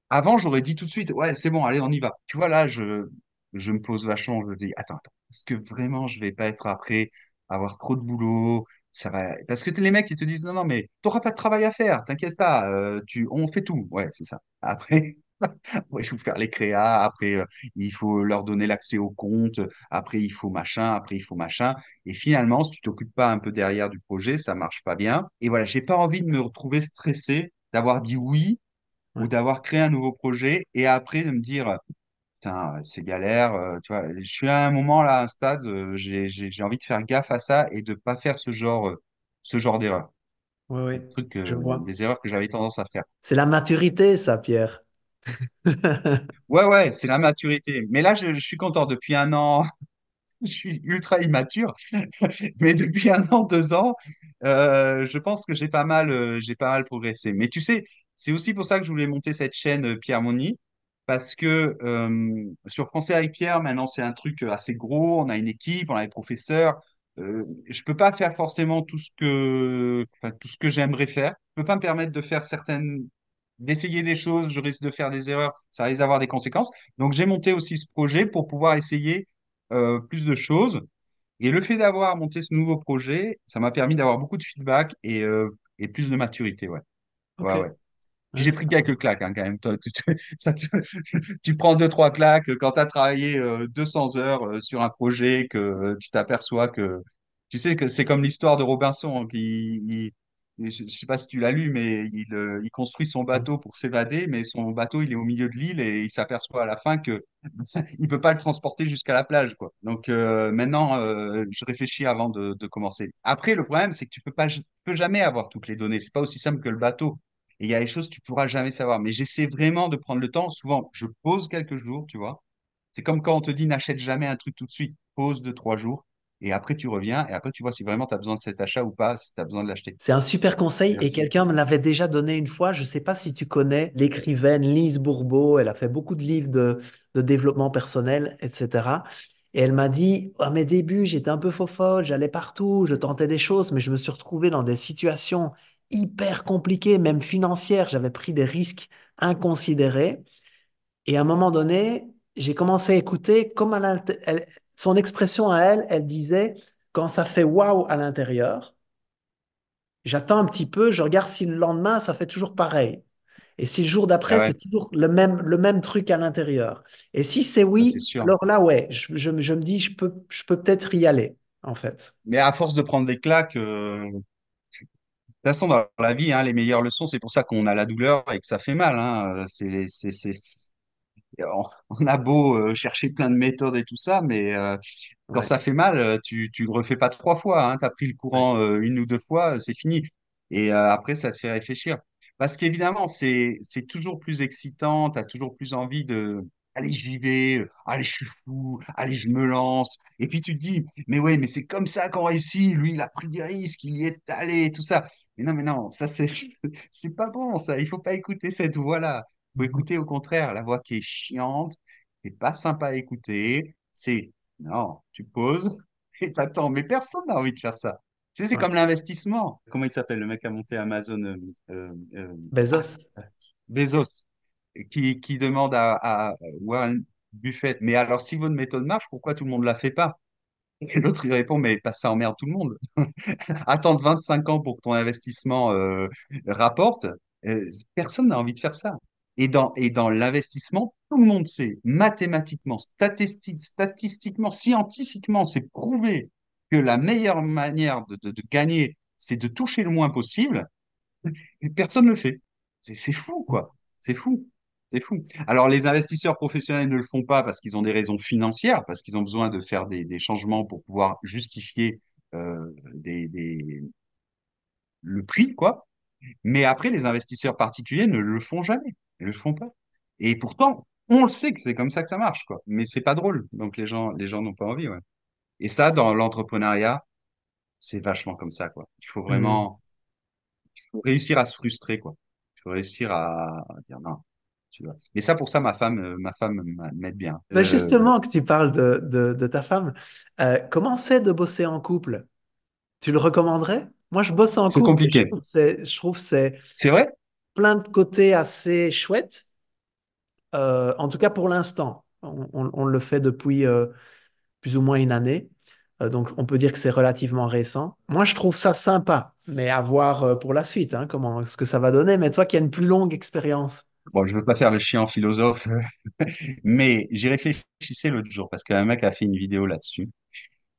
avant, j'aurais dit tout de suite, ouais, c'est bon, allez, on y va. Tu vois, là, je, me pose vachement, je me dis, attends, attends, est-ce que vraiment je vais pas être après avoir trop de boulot. Ça va... Parce que es les mecs qui te disent non, non, mais tu n'auras pas de travail à faire, t'inquiète pas, euh, on fait tout. Ouais, c'est ça. Après, il faut faire les créas, après, euh, il faut leur donner l'accès au compte, après, il faut machin, après, il faut machin. Et finalement, si tu t'occupes pas un peu derrière du projet, ça marche pas bien. Et voilà, j'ai pas envie de me retrouver stressé d'avoir dit oui ou d'avoir créé un nouveau projet et après de me dire euh, c'est galère. Euh, tu vois, je suis à un moment là, un stade, euh, j'ai envie de faire gaffe à ça et de pas faire ce genre, ce genre d'erreur. Oui, oui. Truc, je vois. Des erreurs que j'avais tendance à faire. C'est la maturité, ça, Pierre. ouais, ouais, c'est la maturité. Mais là, je, suis content. Depuis un an, je suis ultra immature, mais depuis un an, deux ans, je pense que j'ai pas mal, j'ai pas mal progressé. Mais tu sais, c'est aussi pour ça que je voulais monter cette chaîne Pierre Moni, parce que euh, sur Français avec Pierre, maintenant, c'est un truc euh, assez gros. On a une équipe, on a des professeurs. Euh, je ne peux pas faire forcément tout ce que, tout ce que j'aimerais faire. Je ne peux pas me permettre de faire certaines, d'essayer des choses. Je risque de faire des erreurs. Ça risque d'avoir des conséquences. Donc, j'ai monté aussi ce projet pour pouvoir essayer plus de choses. Et le fait d'avoir monté ce nouveau projet, ça m'a permis d'avoir beaucoup de feedback et, et plus de maturité. Ouais. ouais, ouais. J'ai pris quelques claques hein, quand même. tu, prends deux, trois claques euh, quand tu as travaillé 200 euh, heures euh, sur un projet que tu t'aperçois que. Tu sais que c'est comme l'histoire de Robinson hein, qui. je ne sais pas si tu l'as lu, mais il, construit son bateau pour s'évader, mais son bateau, il est au milieu de l'île et il s'aperçoit à la fin qu'il ne peut pas le transporter jusqu'à la plage. Quoi. Donc maintenant, je réfléchis avant de, commencer. Après, le problème, c'est que tu peux pas, peux jamais avoir toutes les données. C'est pas aussi simple que le bateau et il y a des choses que tu pourras jamais savoir. Mais j'essaie vraiment de prendre le temps. Souvent, je pose quelques jours, tu vois. C'est comme quand on te dit n'achète jamais un truc tout de suite. Pose de trois jours. Et après, tu reviens et après, tu vois si vraiment tu as besoin de cet achat ou pas, si tu as besoin de l'acheter. C'est un super conseil et quelqu'un me l'avait déjà donné une fois. Je ne sais pas si tu connais l'écrivaine Lise Bourbeau. Elle a fait beaucoup de livres de, développement personnel, etc. Et elle m'a dit, à ah, mes débuts, j'étais un peu faux folle, j'allais partout, je tentais des choses, mais je me suis retrouvé dans des situations hyper compliquée, même financière. J'avais pris des risques inconsidérés. Et à un moment donné, j'ai commencé à écouter comme elle, son expression à elle, elle disait quand ça fait waouh à l'intérieur, j'attends un petit peu, je regarde si le lendemain ça fait toujours pareil. Et si le jour d'après, ah c'est toujours le même, le même truc à l'intérieur. Et si c'est oui, alors là, ouais, je, me dis, je peux, je peux peut-être y aller, en fait. Mais à force de prendre des claques, euh, de toute façon, dans la vie, hein, les meilleures leçons, c'est pour ça qu'on a la douleur et que ça fait mal. Hein. C'est, on a beau euh, chercher plein de méthodes et tout ça, mais euh, quand ça fait mal, euh, tu ne refais pas trois fois. Hein. Tu as pris le courant une ou deux fois, c'est fini. Et après, ça te fait réfléchir. Parce qu'évidemment, c'est toujours plus excitant, tu as toujours plus envie de, allez, j'y vais, euh, allez, je suis fou, allez, je me lance. Et puis tu te dis, mais ouais, mais c'est comme ça qu'on réussit, lui, il a pris des risques, il y est allé, tout ça. Mais non, mais non, ça, c'est, c'est pas bon, ça. Il faut pas écouter cette voix-là. Il faut écouter, au contraire, la voix qui est chiante, qui pas sympa à écouter. C'est, non, tu poses et t'attends. Mais personne n'a envie de faire ça. Tu sais, c'est comme l'investissement. Comment il s'appelle, le mec qui a Amazon euh, euh, Bezos. Bezos qui, qui demande à, à, Warren Buffett, mais alors si votre méthode marche, pourquoi tout le monde ne la fait pas Et l'autre, il répond, mais parce que ça emmerde tout le monde. Attendre 25 ans pour que ton investissement euh, rapporte, euh, personne n'a envie de faire ça. Et dans, et dans l'investissement, tout le monde sait, mathématiquement, statistiquement, scientifiquement, c'est prouvé que la meilleure manière de, de, de gagner, c'est de toucher le moins possible. Et personne ne le fait. C'est fou, quoi. C'est fou. C'est fou. Alors, les investisseurs professionnels ne le font pas parce qu'ils ont des raisons financières, parce qu'ils ont besoin de faire des, changements pour pouvoir justifier euh, des, le prix, quoi. Mais après, les investisseurs particuliers ne le font jamais, ne le font pas. Et pourtant, on le sait que c'est comme ça que ça marche, quoi. Mais c'est pas drôle. Donc, les gens, les gens n'ont pas envie, Et ça, dans l'entrepreneuriat, c'est vachement comme ça, quoi. Il faut mmh vraiment, réussir à se frustrer, quoi. Il faut réussir à dire non, mais ça, pour ça, ma femme, euh, ma femme m'aide bien. Bah, euh, justement, que tu parles de, de, ta femme, euh, comment c'est de bosser en couple Tu le recommanderais Moi, je bosse en couple. C'est compliqué. Je trouve c'est. C'est vrai plein de côtés assez chouettes. en tout cas, pour l'instant, on, on, le fait depuis plus ou moins une année. donc, on peut dire que c'est relativement récent. Moi, je trouve ça sympa, mais à voir pour la suite, hein, comment ce que ça va donner. Mais toi qui as une plus longue expérience. Bon, je veux pas faire le chien philosophe, mais j'y réfléchissais l'autre jour parce qu'un mec a fait une vidéo là-dessus.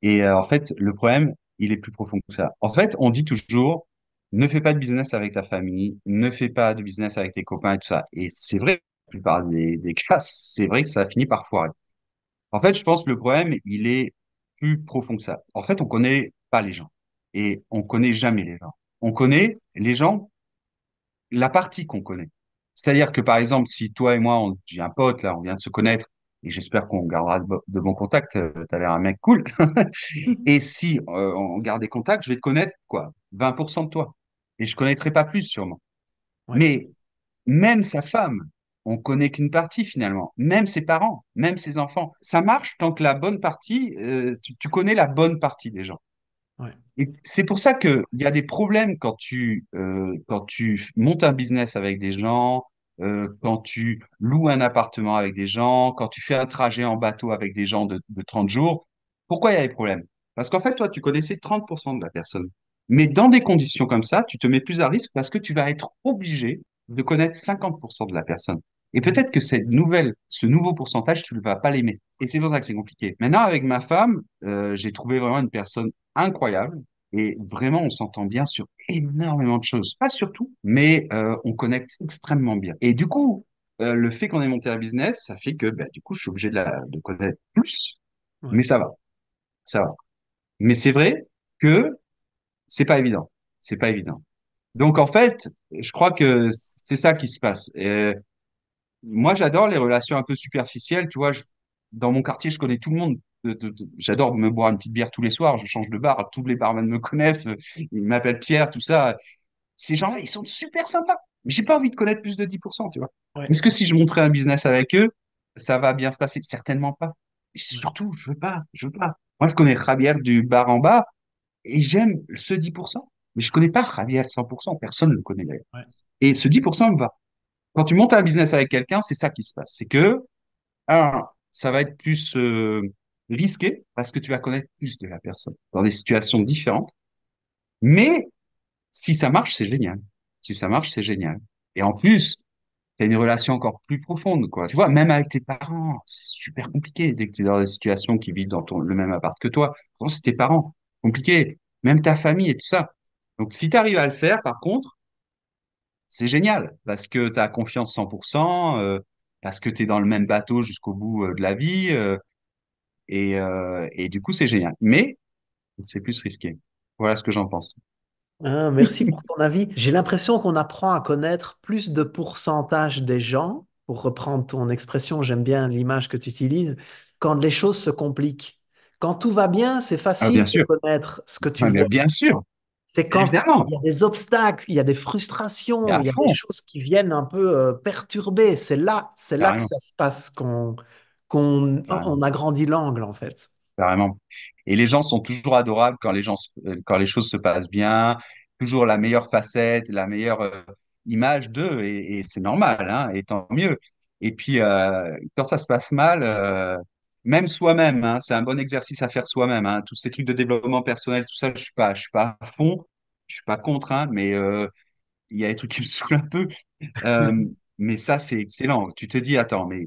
Et euh, en fait, le problème, il est plus profond que ça. En fait, on dit toujours, ne fais pas de business avec ta famille, ne fais pas de business avec tes copains et tout ça. Et c'est vrai, la plupart des, classes, cas, c'est vrai que ça finit par foirer. En fait, je pense que le problème, il est plus profond que ça. En fait, on connaît pas les gens et on connaît jamais les gens. On connaît les gens, la partie qu'on connaît. C'est-à-dire que par exemple, si toi et moi, j'ai un pote là, on vient de se connaître et j'espère qu'on gardera de bons contacts. Euh, tu as l'air un mec cool. et si euh, on garde des contacts, je vais te connaître quoi, 20% de toi. Et je connaîtrai pas plus sûrement. Mais même sa femme, on connaît qu'une partie finalement. Même ses parents, même ses enfants, ça marche tant que la bonne partie, euh, tu, connais la bonne partie des gens. C'est pour ça qu'il y a des problèmes quand tu, euh, quand tu montes un business avec des gens, euh, quand tu loues un appartement avec des gens, quand tu fais un trajet en bateau avec des gens de, 30 jours. Pourquoi il y a des problèmes Parce qu'en fait, toi, tu connaissais 30% de la personne. Mais dans des conditions comme ça, tu te mets plus à risque parce que tu vas être obligé de mmh. connaître 50% de la personne. Et mmh. peut-être que cette nouvelle, ce nouveau pourcentage, tu ne vas pas l'aimer. Et c'est pour ça que c'est compliqué. Maintenant, avec ma femme, euh, j'ai trouvé vraiment une personne incroyable. Et vraiment, on s'entend bien sur énormément de choses. Pas sur tout, mais euh, on connecte extrêmement bien. Et du coup, euh, le fait qu'on ait monté un business, ça fait que bah, du coup, je suis obligé de, la, de connaître plus. Mais ça va. Ça va. Mais c'est vrai que c'est pas évident. C'est pas évident. Donc en fait, je crois que c'est ça qui se passe. Et moi, j'adore les relations un peu superficielles. Tu vois, dans mon quartier, je connais tout le monde j'adore me boire une petite bière tous les soirs, je change de bar, tous les barman me connaissent, ils m'appellent Pierre, tout ça. Ces gens-là, ils sont super sympas. Mais j'ai pas envie de connaître plus de 10%, tu vois. Est-ce que si je montrais un business avec eux, ça va bien se passer Certainement pas. surtout, je veux pas, je veux pas. Moi, je connais Javier du bar en bas et j'aime ce 10%, mais je connais pas Javier 100%, personne ne le connaît d'ailleurs. Et ce 10% me va. Quand tu montes un business avec quelqu'un, c'est ça qui se passe. C'est que, un, ça va être plus euh, risqué parce que tu vas connaître plus de la personne dans des situations différentes. Mais si ça marche, c'est génial. Si ça marche, c'est génial. Et en plus, tu as une relation encore plus profonde, quoi. Tu vois, même avec tes parents, c'est super compliqué dès que tu es dans des situations qui vivent dans ton, le même appart que toi. c'est tes parents. Compliqué. Même ta famille et tout ça. Donc, si tu arrives à le faire, par contre, c'est génial parce que tu as confiance 100%, euh, parce que tu es dans le même bateau jusqu'au bout euh, de la vie, euh, euh, et, du coup, c'est génial. Mais c'est plus risqué. Voilà ce que j'en pense. Ah, merci pour ton avis. J'ai l'impression qu'on apprend à connaître plus de pourcentage des gens, pour reprendre ton expression, j'aime bien l'image que tu utilises, quand les choses se compliquent. Quand tout va bien, c'est ah, facile de connaître ce que tu ah, veux. Bien sûr. C'est quand il y a des obstacles, il y a des frustrations, il y a des choses qui viennent un peu euh, perturber. C'est là, c'est là que ça se passe qu'on ah. on agrandit l'angle en fait. vraiment Et les gens sont toujours adorables quand les, gens, euh, quand les choses se passent bien, toujours la meilleure facette, la meilleure euh, image d'eux, et, c'est normal, hein, et tant mieux. Et puis, euh, quand ça se passe mal, même soi-même, hein, c'est un bon exercice à faire soi-même. Hein. tous ces trucs de développement personnel, tout ça, je ne suis, pas, pas à fond, je ne suis pas contre, mais il y a des trucs qui me saoulent un peu. mais ça, c'est excellent. Tu te dis, attends, mais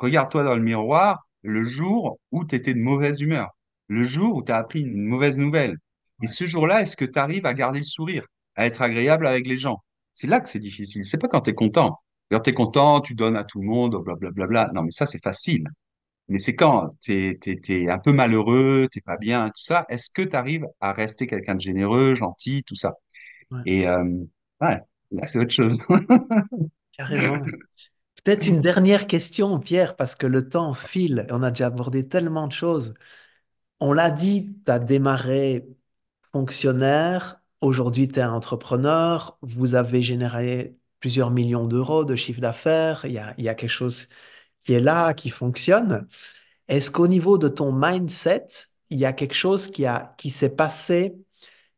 Regarde-toi dans le miroir le jour où tu étais de mauvaise humeur, le jour où tu as appris une mauvaise nouvelle. Et ce jour-là, est-ce que tu arrives à garder le sourire, à être agréable avec les gens C'est là que c'est difficile. C'est pas quand tu es content. Quand tu es content, tu donnes à tout le monde, blablabla. Bla, bla. Non, mais ça, c'est facile. Mais c'est quand tu es, un peu malheureux, tu pas bien, tout ça. Est-ce que tu arrives à rester quelqu'un de généreux, gentil, tout ça Et euh, ouais, là, c'est autre chose. Carrément. Peut-être une dernière question, Pierre, parce que le temps file. On a déjà abordé tellement de choses. On l'a dit, tu as démarré fonctionnaire. Aujourd'hui, tu es entrepreneur. Vous avez généré plusieurs millions d'euros de chiffre d'affaires. Il, il y a, quelque chose qui est là, qui fonctionne. Est-ce qu'au niveau de ton mindset, il y a quelque chose qui, qui s'est passé,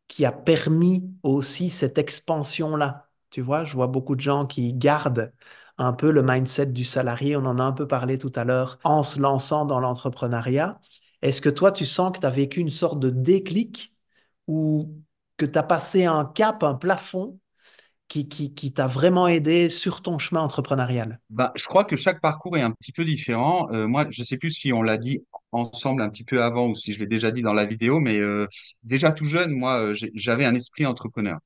qui a permis aussi cette expansion-là Tu vois, je vois beaucoup de gens qui gardent un peu le mindset du salarié, on en a un peu parlé tout à l'heure, en se lançant dans l'entrepreneuriat. Est-ce que toi, tu sens que tu as vécu une sorte de déclic ou que tu as passé un cap, un plafond qui, qui, t'a vraiment aidé sur ton chemin entrepreneurial bah, Je crois que chaque parcours est un petit peu différent. Euh, moi, je sais plus si on l'a dit ensemble un petit peu avant ou si je l'ai déjà dit dans la vidéo, mais euh, déjà tout jeune, moi, euh, j'avais un esprit entrepreneur.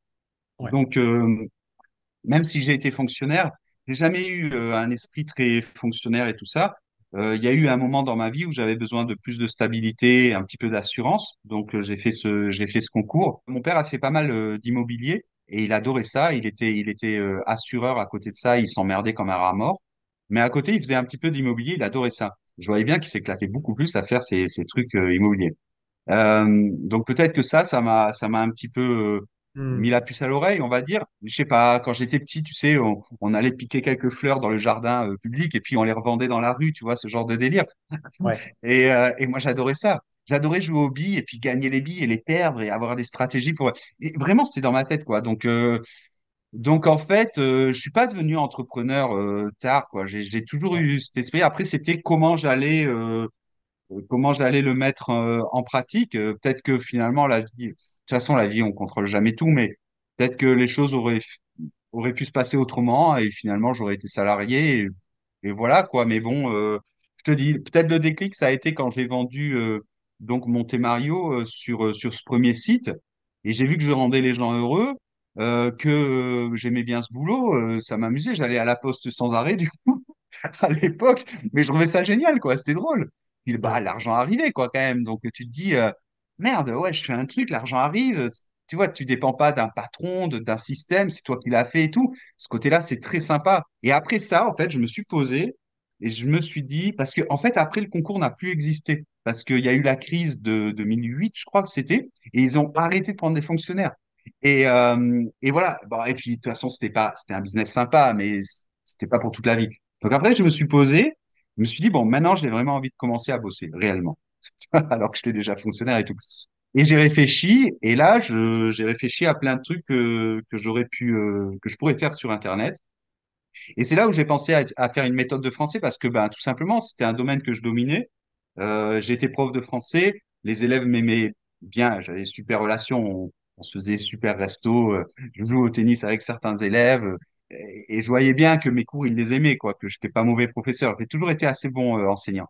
Donc, même si j'ai été fonctionnaire, j'ai jamais eu euh, un esprit très fonctionnaire et tout ça. Euh, il y a eu un moment dans ma vie où j'avais besoin de plus de stabilité, un petit peu d'assurance. Donc euh, j'ai fait ce j'ai fait ce concours. Mon père a fait pas mal d'immobilier et il adorait ça. Il était il était assureur à côté de ça. Il s'emmerdait comme un rat mort. Mais à côté, il faisait un petit peu d'immobilier. Il adorait ça. Je voyais bien qu'il s'éclatait beaucoup plus à faire ces, ces trucs immobiliers. donc peut-être que ça, ça m'a ça m'a un petit peu Hmm. mis la puce à l'oreille, on va dire. Je sais pas, quand j'étais petit, tu sais, on, allait piquer quelques fleurs dans le jardin euh, public et puis on les revendait dans la rue, tu vois, ce genre de délire. Et, euh, et, moi, j'adorais ça. J'adorais jouer aux billes et puis gagner les billes et les perdre et avoir des stratégies pour. vraiment, c'était dans ma tête, quoi. Donc, euh, Donc en fait, je je suis pas devenu entrepreneur tard, quoi. J'ai toujours eu cet esprit. Après, c'était comment j'allais comment j'allais le mettre euh, en pratique. Euh, peut-être que finalement, la vie, de toute façon, la vie, on contrôle jamais tout, mais peut-être que les choses auraient, auraient pu se passer autrement et finalement, j'aurais été salarié et, voilà quoi. Mais bon, euh, je te dis, peut-être le déclic, ça a été quand j'ai vendu donc mon Mario sur, sur ce premier site et j'ai vu que je rendais les gens heureux. que j'aimais bien ce boulot, ça m'amusait, j'allais à la poste sans arrêt du coup à l'époque, mais je trouvais ça génial quoi, c'était drôle puis bah, l'argent arrivait, quoi, quand même. Donc, tu te dis, euh, merde, ouais, je fais un truc, l'argent arrive. Tu vois, tu dépends pas d'un patron, d'un système, c'est toi qui l'as fait et tout. Ce côté-là, c'est très sympa. Et après ça, en fait, je me suis posé et je me suis dit, parce que, en fait, après, le concours n'a plus existé. Parce qu'il y a eu la crise de, 2008, je crois que c'était, et ils ont arrêté de prendre des fonctionnaires. Et, euh, et voilà. et puis, de toute façon, c'était pas, c'était un business sympa, mais c'était pas pour toute la vie. Donc après, je me suis posé je me suis dit, bon, maintenant, j'ai vraiment envie de commencer à bosser, réellement. Alors que j'étais déjà fonctionnaire et tout. Et j'ai réfléchi, et là, j'ai réfléchi à plein de trucs que, j'aurais pu, euh, que je pourrais faire sur Internet. Et c'est là où j'ai pensé à, faire une méthode de français parce que, ben, tout simplement, c'était un domaine que je dominais. Euh, j'étais prof de français, les élèves m'aimaient bien, j'avais super relations, on, se faisait super resto, euh, je jouais au tennis avec certains élèves, et, je voyais bien que mes cours, ils les aimaient, quoi, que j'étais pas mauvais professeur. J'ai toujours été assez bon euh, enseignant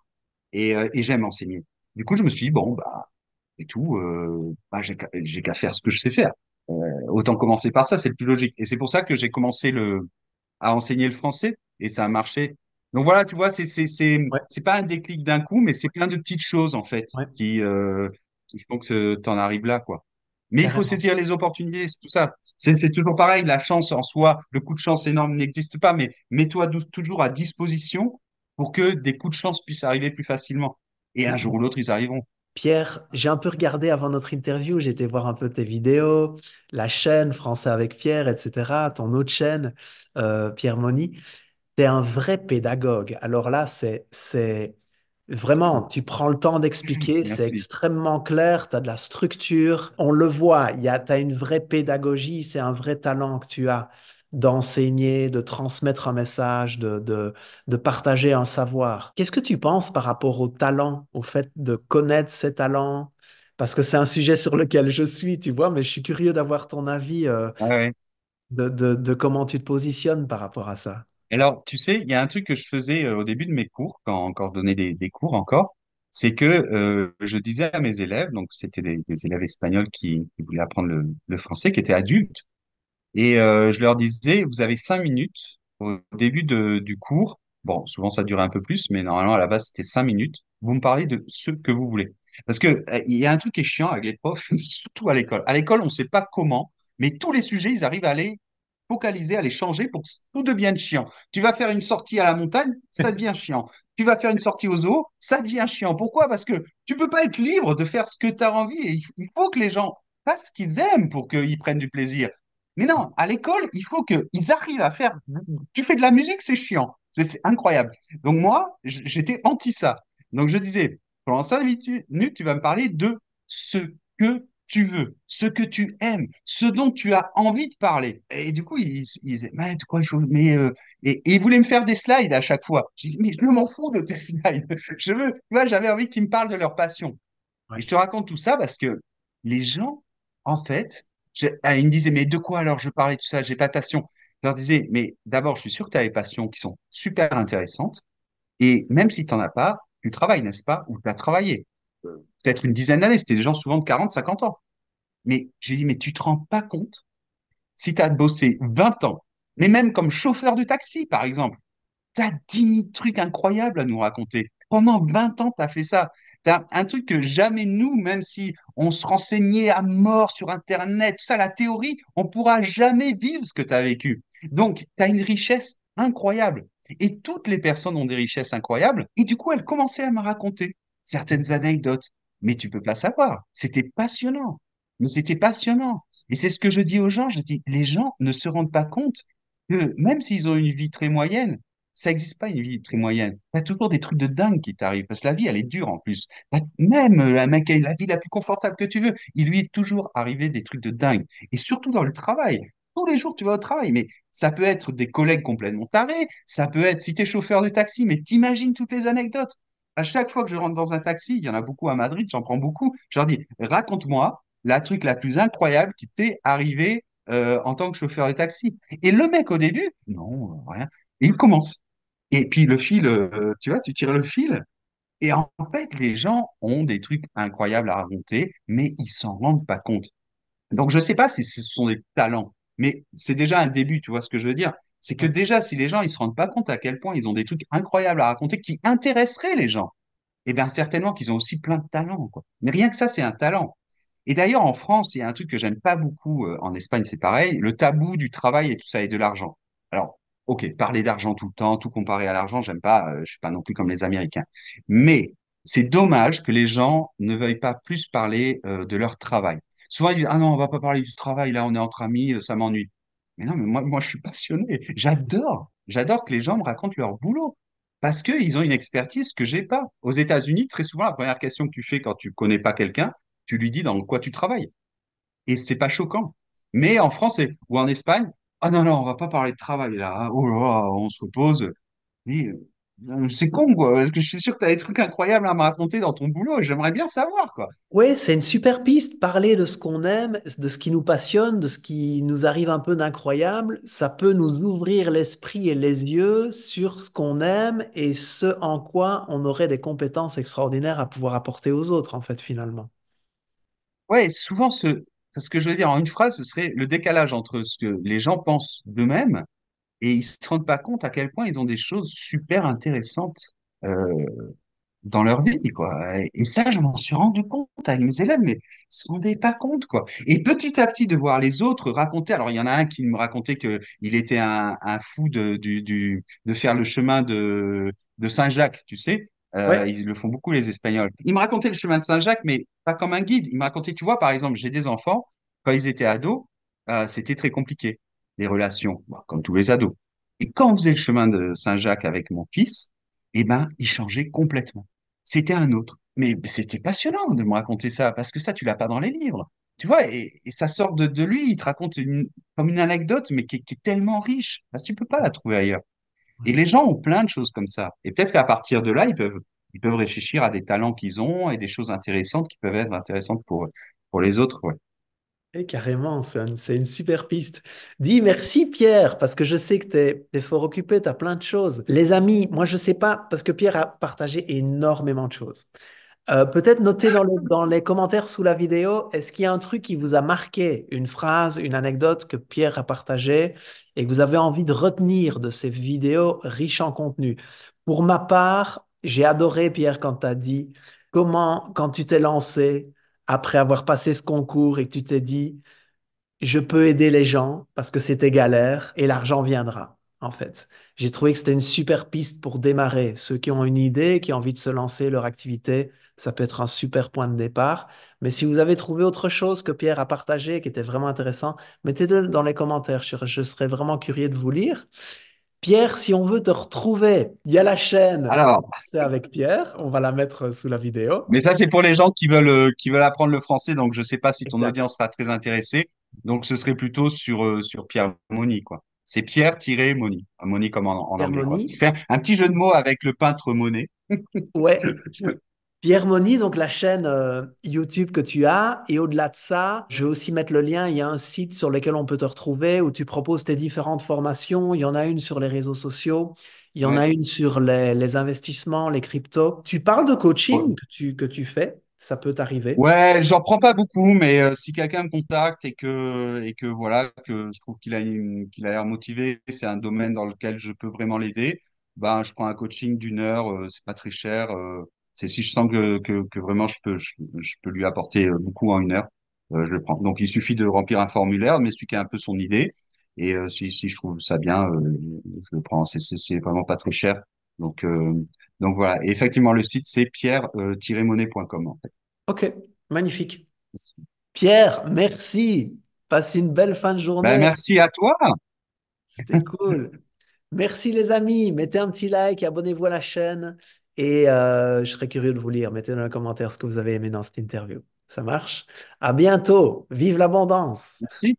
et, euh, et j'aime enseigner. Du coup, je me suis dit, bon, bah, et tout, euh, bah, j'ai qu'à faire ce que je sais faire. autant commencer par ça, c'est le plus logique. Et c'est pour ça que j'ai commencé le, à enseigner le français et ça a marché. Donc voilà, tu vois, c'est c'est c'est c'est pas un déclic d'un coup, mais c'est plein de petites choses en fait qui qui font que en arrives là quoi. Mais il faut saisir les opportunités, c'est tout ça. C'est toujours pareil, la chance en soi, le coup de chance énorme n'existe pas, mais mets-toi toujours à disposition pour que des coups de chance puissent arriver plus facilement. Et un jour ou l'autre, ils arriveront. Pierre, j'ai un peu regardé avant notre interview, j'ai été voir un peu tes vidéos, la chaîne Français avec Pierre, etc., ton autre chaîne, euh, Pierre Moni. Tu es un vrai pédagogue. Alors là, c'est Vraiment, tu prends le temps d'expliquer, c'est extrêmement clair, tu as de la structure, on le voit, y tu as une vraie pédagogie, c'est un vrai talent que tu as d'enseigner, de transmettre un message, de, de, de partager un savoir. Qu'est-ce que tu penses par rapport au talent, au fait de connaître ces talents Parce que c'est un sujet sur lequel je suis, tu vois, mais je suis curieux d'avoir ton avis euh, ah de, de, comment tu te positionnes par rapport à ça. Alors, tu sais, il y a un truc que je faisais au début de mes cours, quand, encore je donnais des, cours encore, c'est que je disais à mes élèves, donc c'était des, élèves espagnols qui, voulaient apprendre le, français, qui étaient adultes, et je leur disais, vous avez cinq minutes au début du cours. Bon, souvent ça durait un peu plus, mais normalement à la base c'était cinq minutes. Vous me parlez de ce que vous voulez. Parce que il y a un truc qui est chiant avec les profs, surtout à l'école. À l'école, on ne sait pas comment, mais tous les sujets, ils arrivent à aller focaliser à changer pour que tout devienne chiant. Tu vas faire une sortie à la montagne, ça devient chiant. Tu vas faire une sortie aux eaux ça devient chiant. Pourquoi Parce que tu peux pas être libre de faire ce que tu as envie. Et il faut que les gens fassent ce qu'ils aiment pour qu'ils prennent du plaisir. Mais non, à l'école, il faut qu'ils arrivent à faire. Tu fais de la musique, c'est chiant. C'est incroyable. Donc moi, j'étais anti ça. Donc je disais, pendant 5 minutes, tu vas me parler de ce que tu veux, ce que tu aimes, ce dont tu as envie de parler. Et du coup, ils, disaient, mais quoi, il faut, mais, euh, et, ils voulaient me faire des slides à chaque fois. J'ai dit, mais je m'en fous de tes slides. Je veux, tu j'avais envie qu'ils me parlent de leur passion. je te raconte tout ça parce que les gens, en fait, ah, ils me disaient, mais de quoi alors je parlais tout ça? J'ai pas de passion. Je leur disais, mais d'abord, je suis sûr que tu as des passions qui sont super intéressantes. Et même si tu n'en as pas, tu travailles, n'est-ce pas? Ou tu as travaillé peut-être une dizaine d'années. C'était des gens souvent de 40, 50 ans. Mais je lui dit, mais tu te rends pas compte si tu as bossé 20 ans, mais même comme chauffeur de taxi, par exemple, tu as 10 trucs incroyables à nous raconter. Pendant 20 ans, tu as fait ça. Tu as un truc que jamais nous, même si on se renseignait à mort sur Internet, tout ça, la théorie, on pourra jamais vivre ce que tu as vécu. Donc, tu as une richesse incroyable. Et toutes les personnes ont des richesses incroyables. Et du coup, elles commençaient à me raconter certaines anecdotes, mais tu peux pas savoir. C'était passionnant. Mais c'était passionnant. Et c'est ce que je dis aux gens. Je dis, les gens ne se rendent pas compte que même s'ils ont une vie très moyenne, ça n'existe pas une vie très moyenne. Tu as toujours des trucs de dingue qui t'arrivent parce que la vie, elle est dure en plus. Même euh, la, mec, la vie la plus confortable que tu veux, il lui est toujours arrivé des trucs de dingue. Et surtout dans le travail. Tous les jours, tu vas au travail, mais ça peut être des collègues complètement tarés, ça peut être si tu es chauffeur de taxi, mais t'imagines toutes les anecdotes à chaque fois que je rentre dans un taxi, il y en a beaucoup à Madrid, j'en prends beaucoup, je leur dis, raconte-moi la truc la plus incroyable qui t'est arrivée euh, en tant que chauffeur de taxi. Et le mec, au début, non, euh, rien. il commence. Et puis le fil, euh, tu vois, tu tires le fil. Et en fait, les gens ont des trucs incroyables à raconter, mais ils s'en rendent pas compte. Donc, je ne sais pas si ce sont des talents, mais c'est déjà un début, tu vois ce que je veux dire c'est que déjà, si les gens ils se rendent pas compte à quel point ils ont des trucs incroyables à raconter qui intéresseraient les gens, eh bien certainement qu'ils ont aussi plein de talents. Quoi. Mais rien que ça, c'est un talent. Et d'ailleurs, en France, il y a un truc que j'aime pas beaucoup. Euh, en Espagne, c'est pareil. Le tabou du travail et tout ça et de l'argent. Alors, ok, parler d'argent tout le temps, tout comparer à l'argent, j'aime pas. Euh, je suis pas non plus comme les Américains. Mais c'est dommage que les gens ne veuillent pas plus parler euh, de leur travail. Souvent, ils disent Ah non, on va pas parler du travail, là, on est entre amis, ça m'ennuie. Mais non, mais moi, je suis passionné. J'adore. J'adore que les gens me racontent leur boulot parce qu'ils ont une expertise que j'ai pas. Aux États-Unis, très souvent, la première question que tu fais quand tu connais pas quelqu'un, tu lui dis dans quoi tu travailles. Et c'est pas choquant. Mais en France ou en Espagne, ah non, non, on va pas parler de travail là. Ah, oh là, on se repose. Euh, c'est con, quoi, parce que je suis sûr que tu as des trucs incroyables à me raconter dans ton boulot j'aimerais bien savoir, quoi. Oui, c'est une super piste. Parler de ce qu'on aime, de ce qui nous passionne, de ce qui nous arrive un peu d'incroyable, ça peut nous ouvrir l'esprit et les yeux sur ce qu'on aime et ce en quoi on aurait des compétences extraordinaires à pouvoir apporter aux autres, en fait, finalement. Oui, souvent, ce... ce que je veux dire en une phrase, ce serait le décalage entre ce que les gens pensent d'eux-mêmes et ils se rendent pas compte à quel point ils ont des choses super intéressantes euh, dans leur vie, quoi. Et, ça, je m'en suis rendu compte avec mes élèves, mais ils se rendaient pas compte, quoi. Et petit à petit, de voir les autres raconter. Alors, il y en a un qui me racontait que il était un, fou de, du, de faire le chemin de, Saint-Jacques, tu sais. Euh, ils le font beaucoup, les Espagnols. Il me racontait le chemin de Saint-Jacques, mais pas comme un guide. Il me racontait, tu vois, par exemple, j'ai des enfants, quand ils étaient ados, euh, c'était très compliqué les relations, bah, comme tous les ados. Et quand on faisait le chemin de Saint-Jacques avec mon fils, eh ben, il changeait complètement. C'était un autre. Mais c'était passionnant de me raconter ça, parce que ça, tu l'as pas dans les livres. Tu vois, et, ça sort de, lui, il te raconte une, comme une anecdote, mais qui, qui, est tellement riche, parce que tu peux pas la trouver ailleurs. Et les gens ont plein de choses comme ça. Et peut-être qu'à partir de là, ils peuvent, ils peuvent réfléchir à des talents qu'ils ont et des choses intéressantes qui peuvent être intéressantes pour, pour les autres. Ouais. Et eh, carrément, c'est une super piste. Dis merci Pierre, parce que je sais que tu es, fort occupé, tu as plein de choses. Les amis, moi je ne sais pas, parce que Pierre a partagé énormément de choses. Euh, peut-être notez dans, les commentaires sous la vidéo, est-ce qu'il y a un truc qui vous a marqué, une phrase, une anecdote que Pierre a partagée et que vous avez envie de retenir de ces vidéos riches en contenu? Pour ma part, j'ai adoré Pierre quand tu as dit comment, quand tu t'es lancé, après avoir passé ce concours et que tu t'es dit, je peux aider les gens parce que c'était galère et l'argent viendra, en fait. J'ai trouvé que c'était une super piste pour démarrer. Ceux qui ont une idée, qui ont envie de se lancer leur activité, ça peut être un super point de départ. Mais si vous avez trouvé autre chose que Pierre a partagé, qui était vraiment intéressant, mettez-le dans les commentaires. Je, je serais vraiment curieux de vous lire. Pierre, si on veut te retrouver, il y a la chaîne. Alors, c'est avec Pierre. On va la mettre sous la vidéo. Mais ça, c'est pour les gens qui veulent euh, qui veulent apprendre le français. Donc, je ne sais pas si ton audience sera très intéressée. Donc, ce serait plutôt sur euh, sur Pierre Moni, quoi. C'est Pierre Moni, Moni comme en, en Faire un petit jeu de mots avec le peintre Monet. ouais. Pierre donc la chaîne euh, YouTube que tu as. Et au-delà de ça, je vais aussi mettre le lien. Il y a un site sur lequel on peut te retrouver où tu proposes tes différentes formations. Il y en a une sur les réseaux sociaux. Il y en a une sur les, investissements, les cryptos. Tu parles de coaching que, tu, que tu fais ça peut t'arriver. Ouais, j'en prends pas beaucoup, mais euh, si quelqu'un me contacte et que et que voilà que je trouve qu'il a qu'il a l'air motivé, c'est un domaine dans lequel je peux vraiment l'aider. Ben, je prends un coaching d'une heure, Ce euh, c'est pas très cher c'est si je sens que, que, vraiment je peux, je, peux lui apporter euh, beaucoup en une heure, euh, je le prends. Donc il suffit de remplir un formulaire, m'expliquer un peu son idée, et euh, si, je trouve ça bien, je le prends. C'est vraiment pas très cher. Donc, donc voilà. effectivement, le site c'est pierre monnaiecom Ok, magnifique. Pierre, merci. Passe une belle fin de journée. Ben, merci à toi. C'était cool. merci les amis. Mettez un petit like, abonnez-vous à la chaîne. Et euh, je serais curieux de vous lire. Mettez dans les commentaires ce que vous avez aimé dans cette interview. Ça marche. À bientôt. Vive l'abondance. Merci.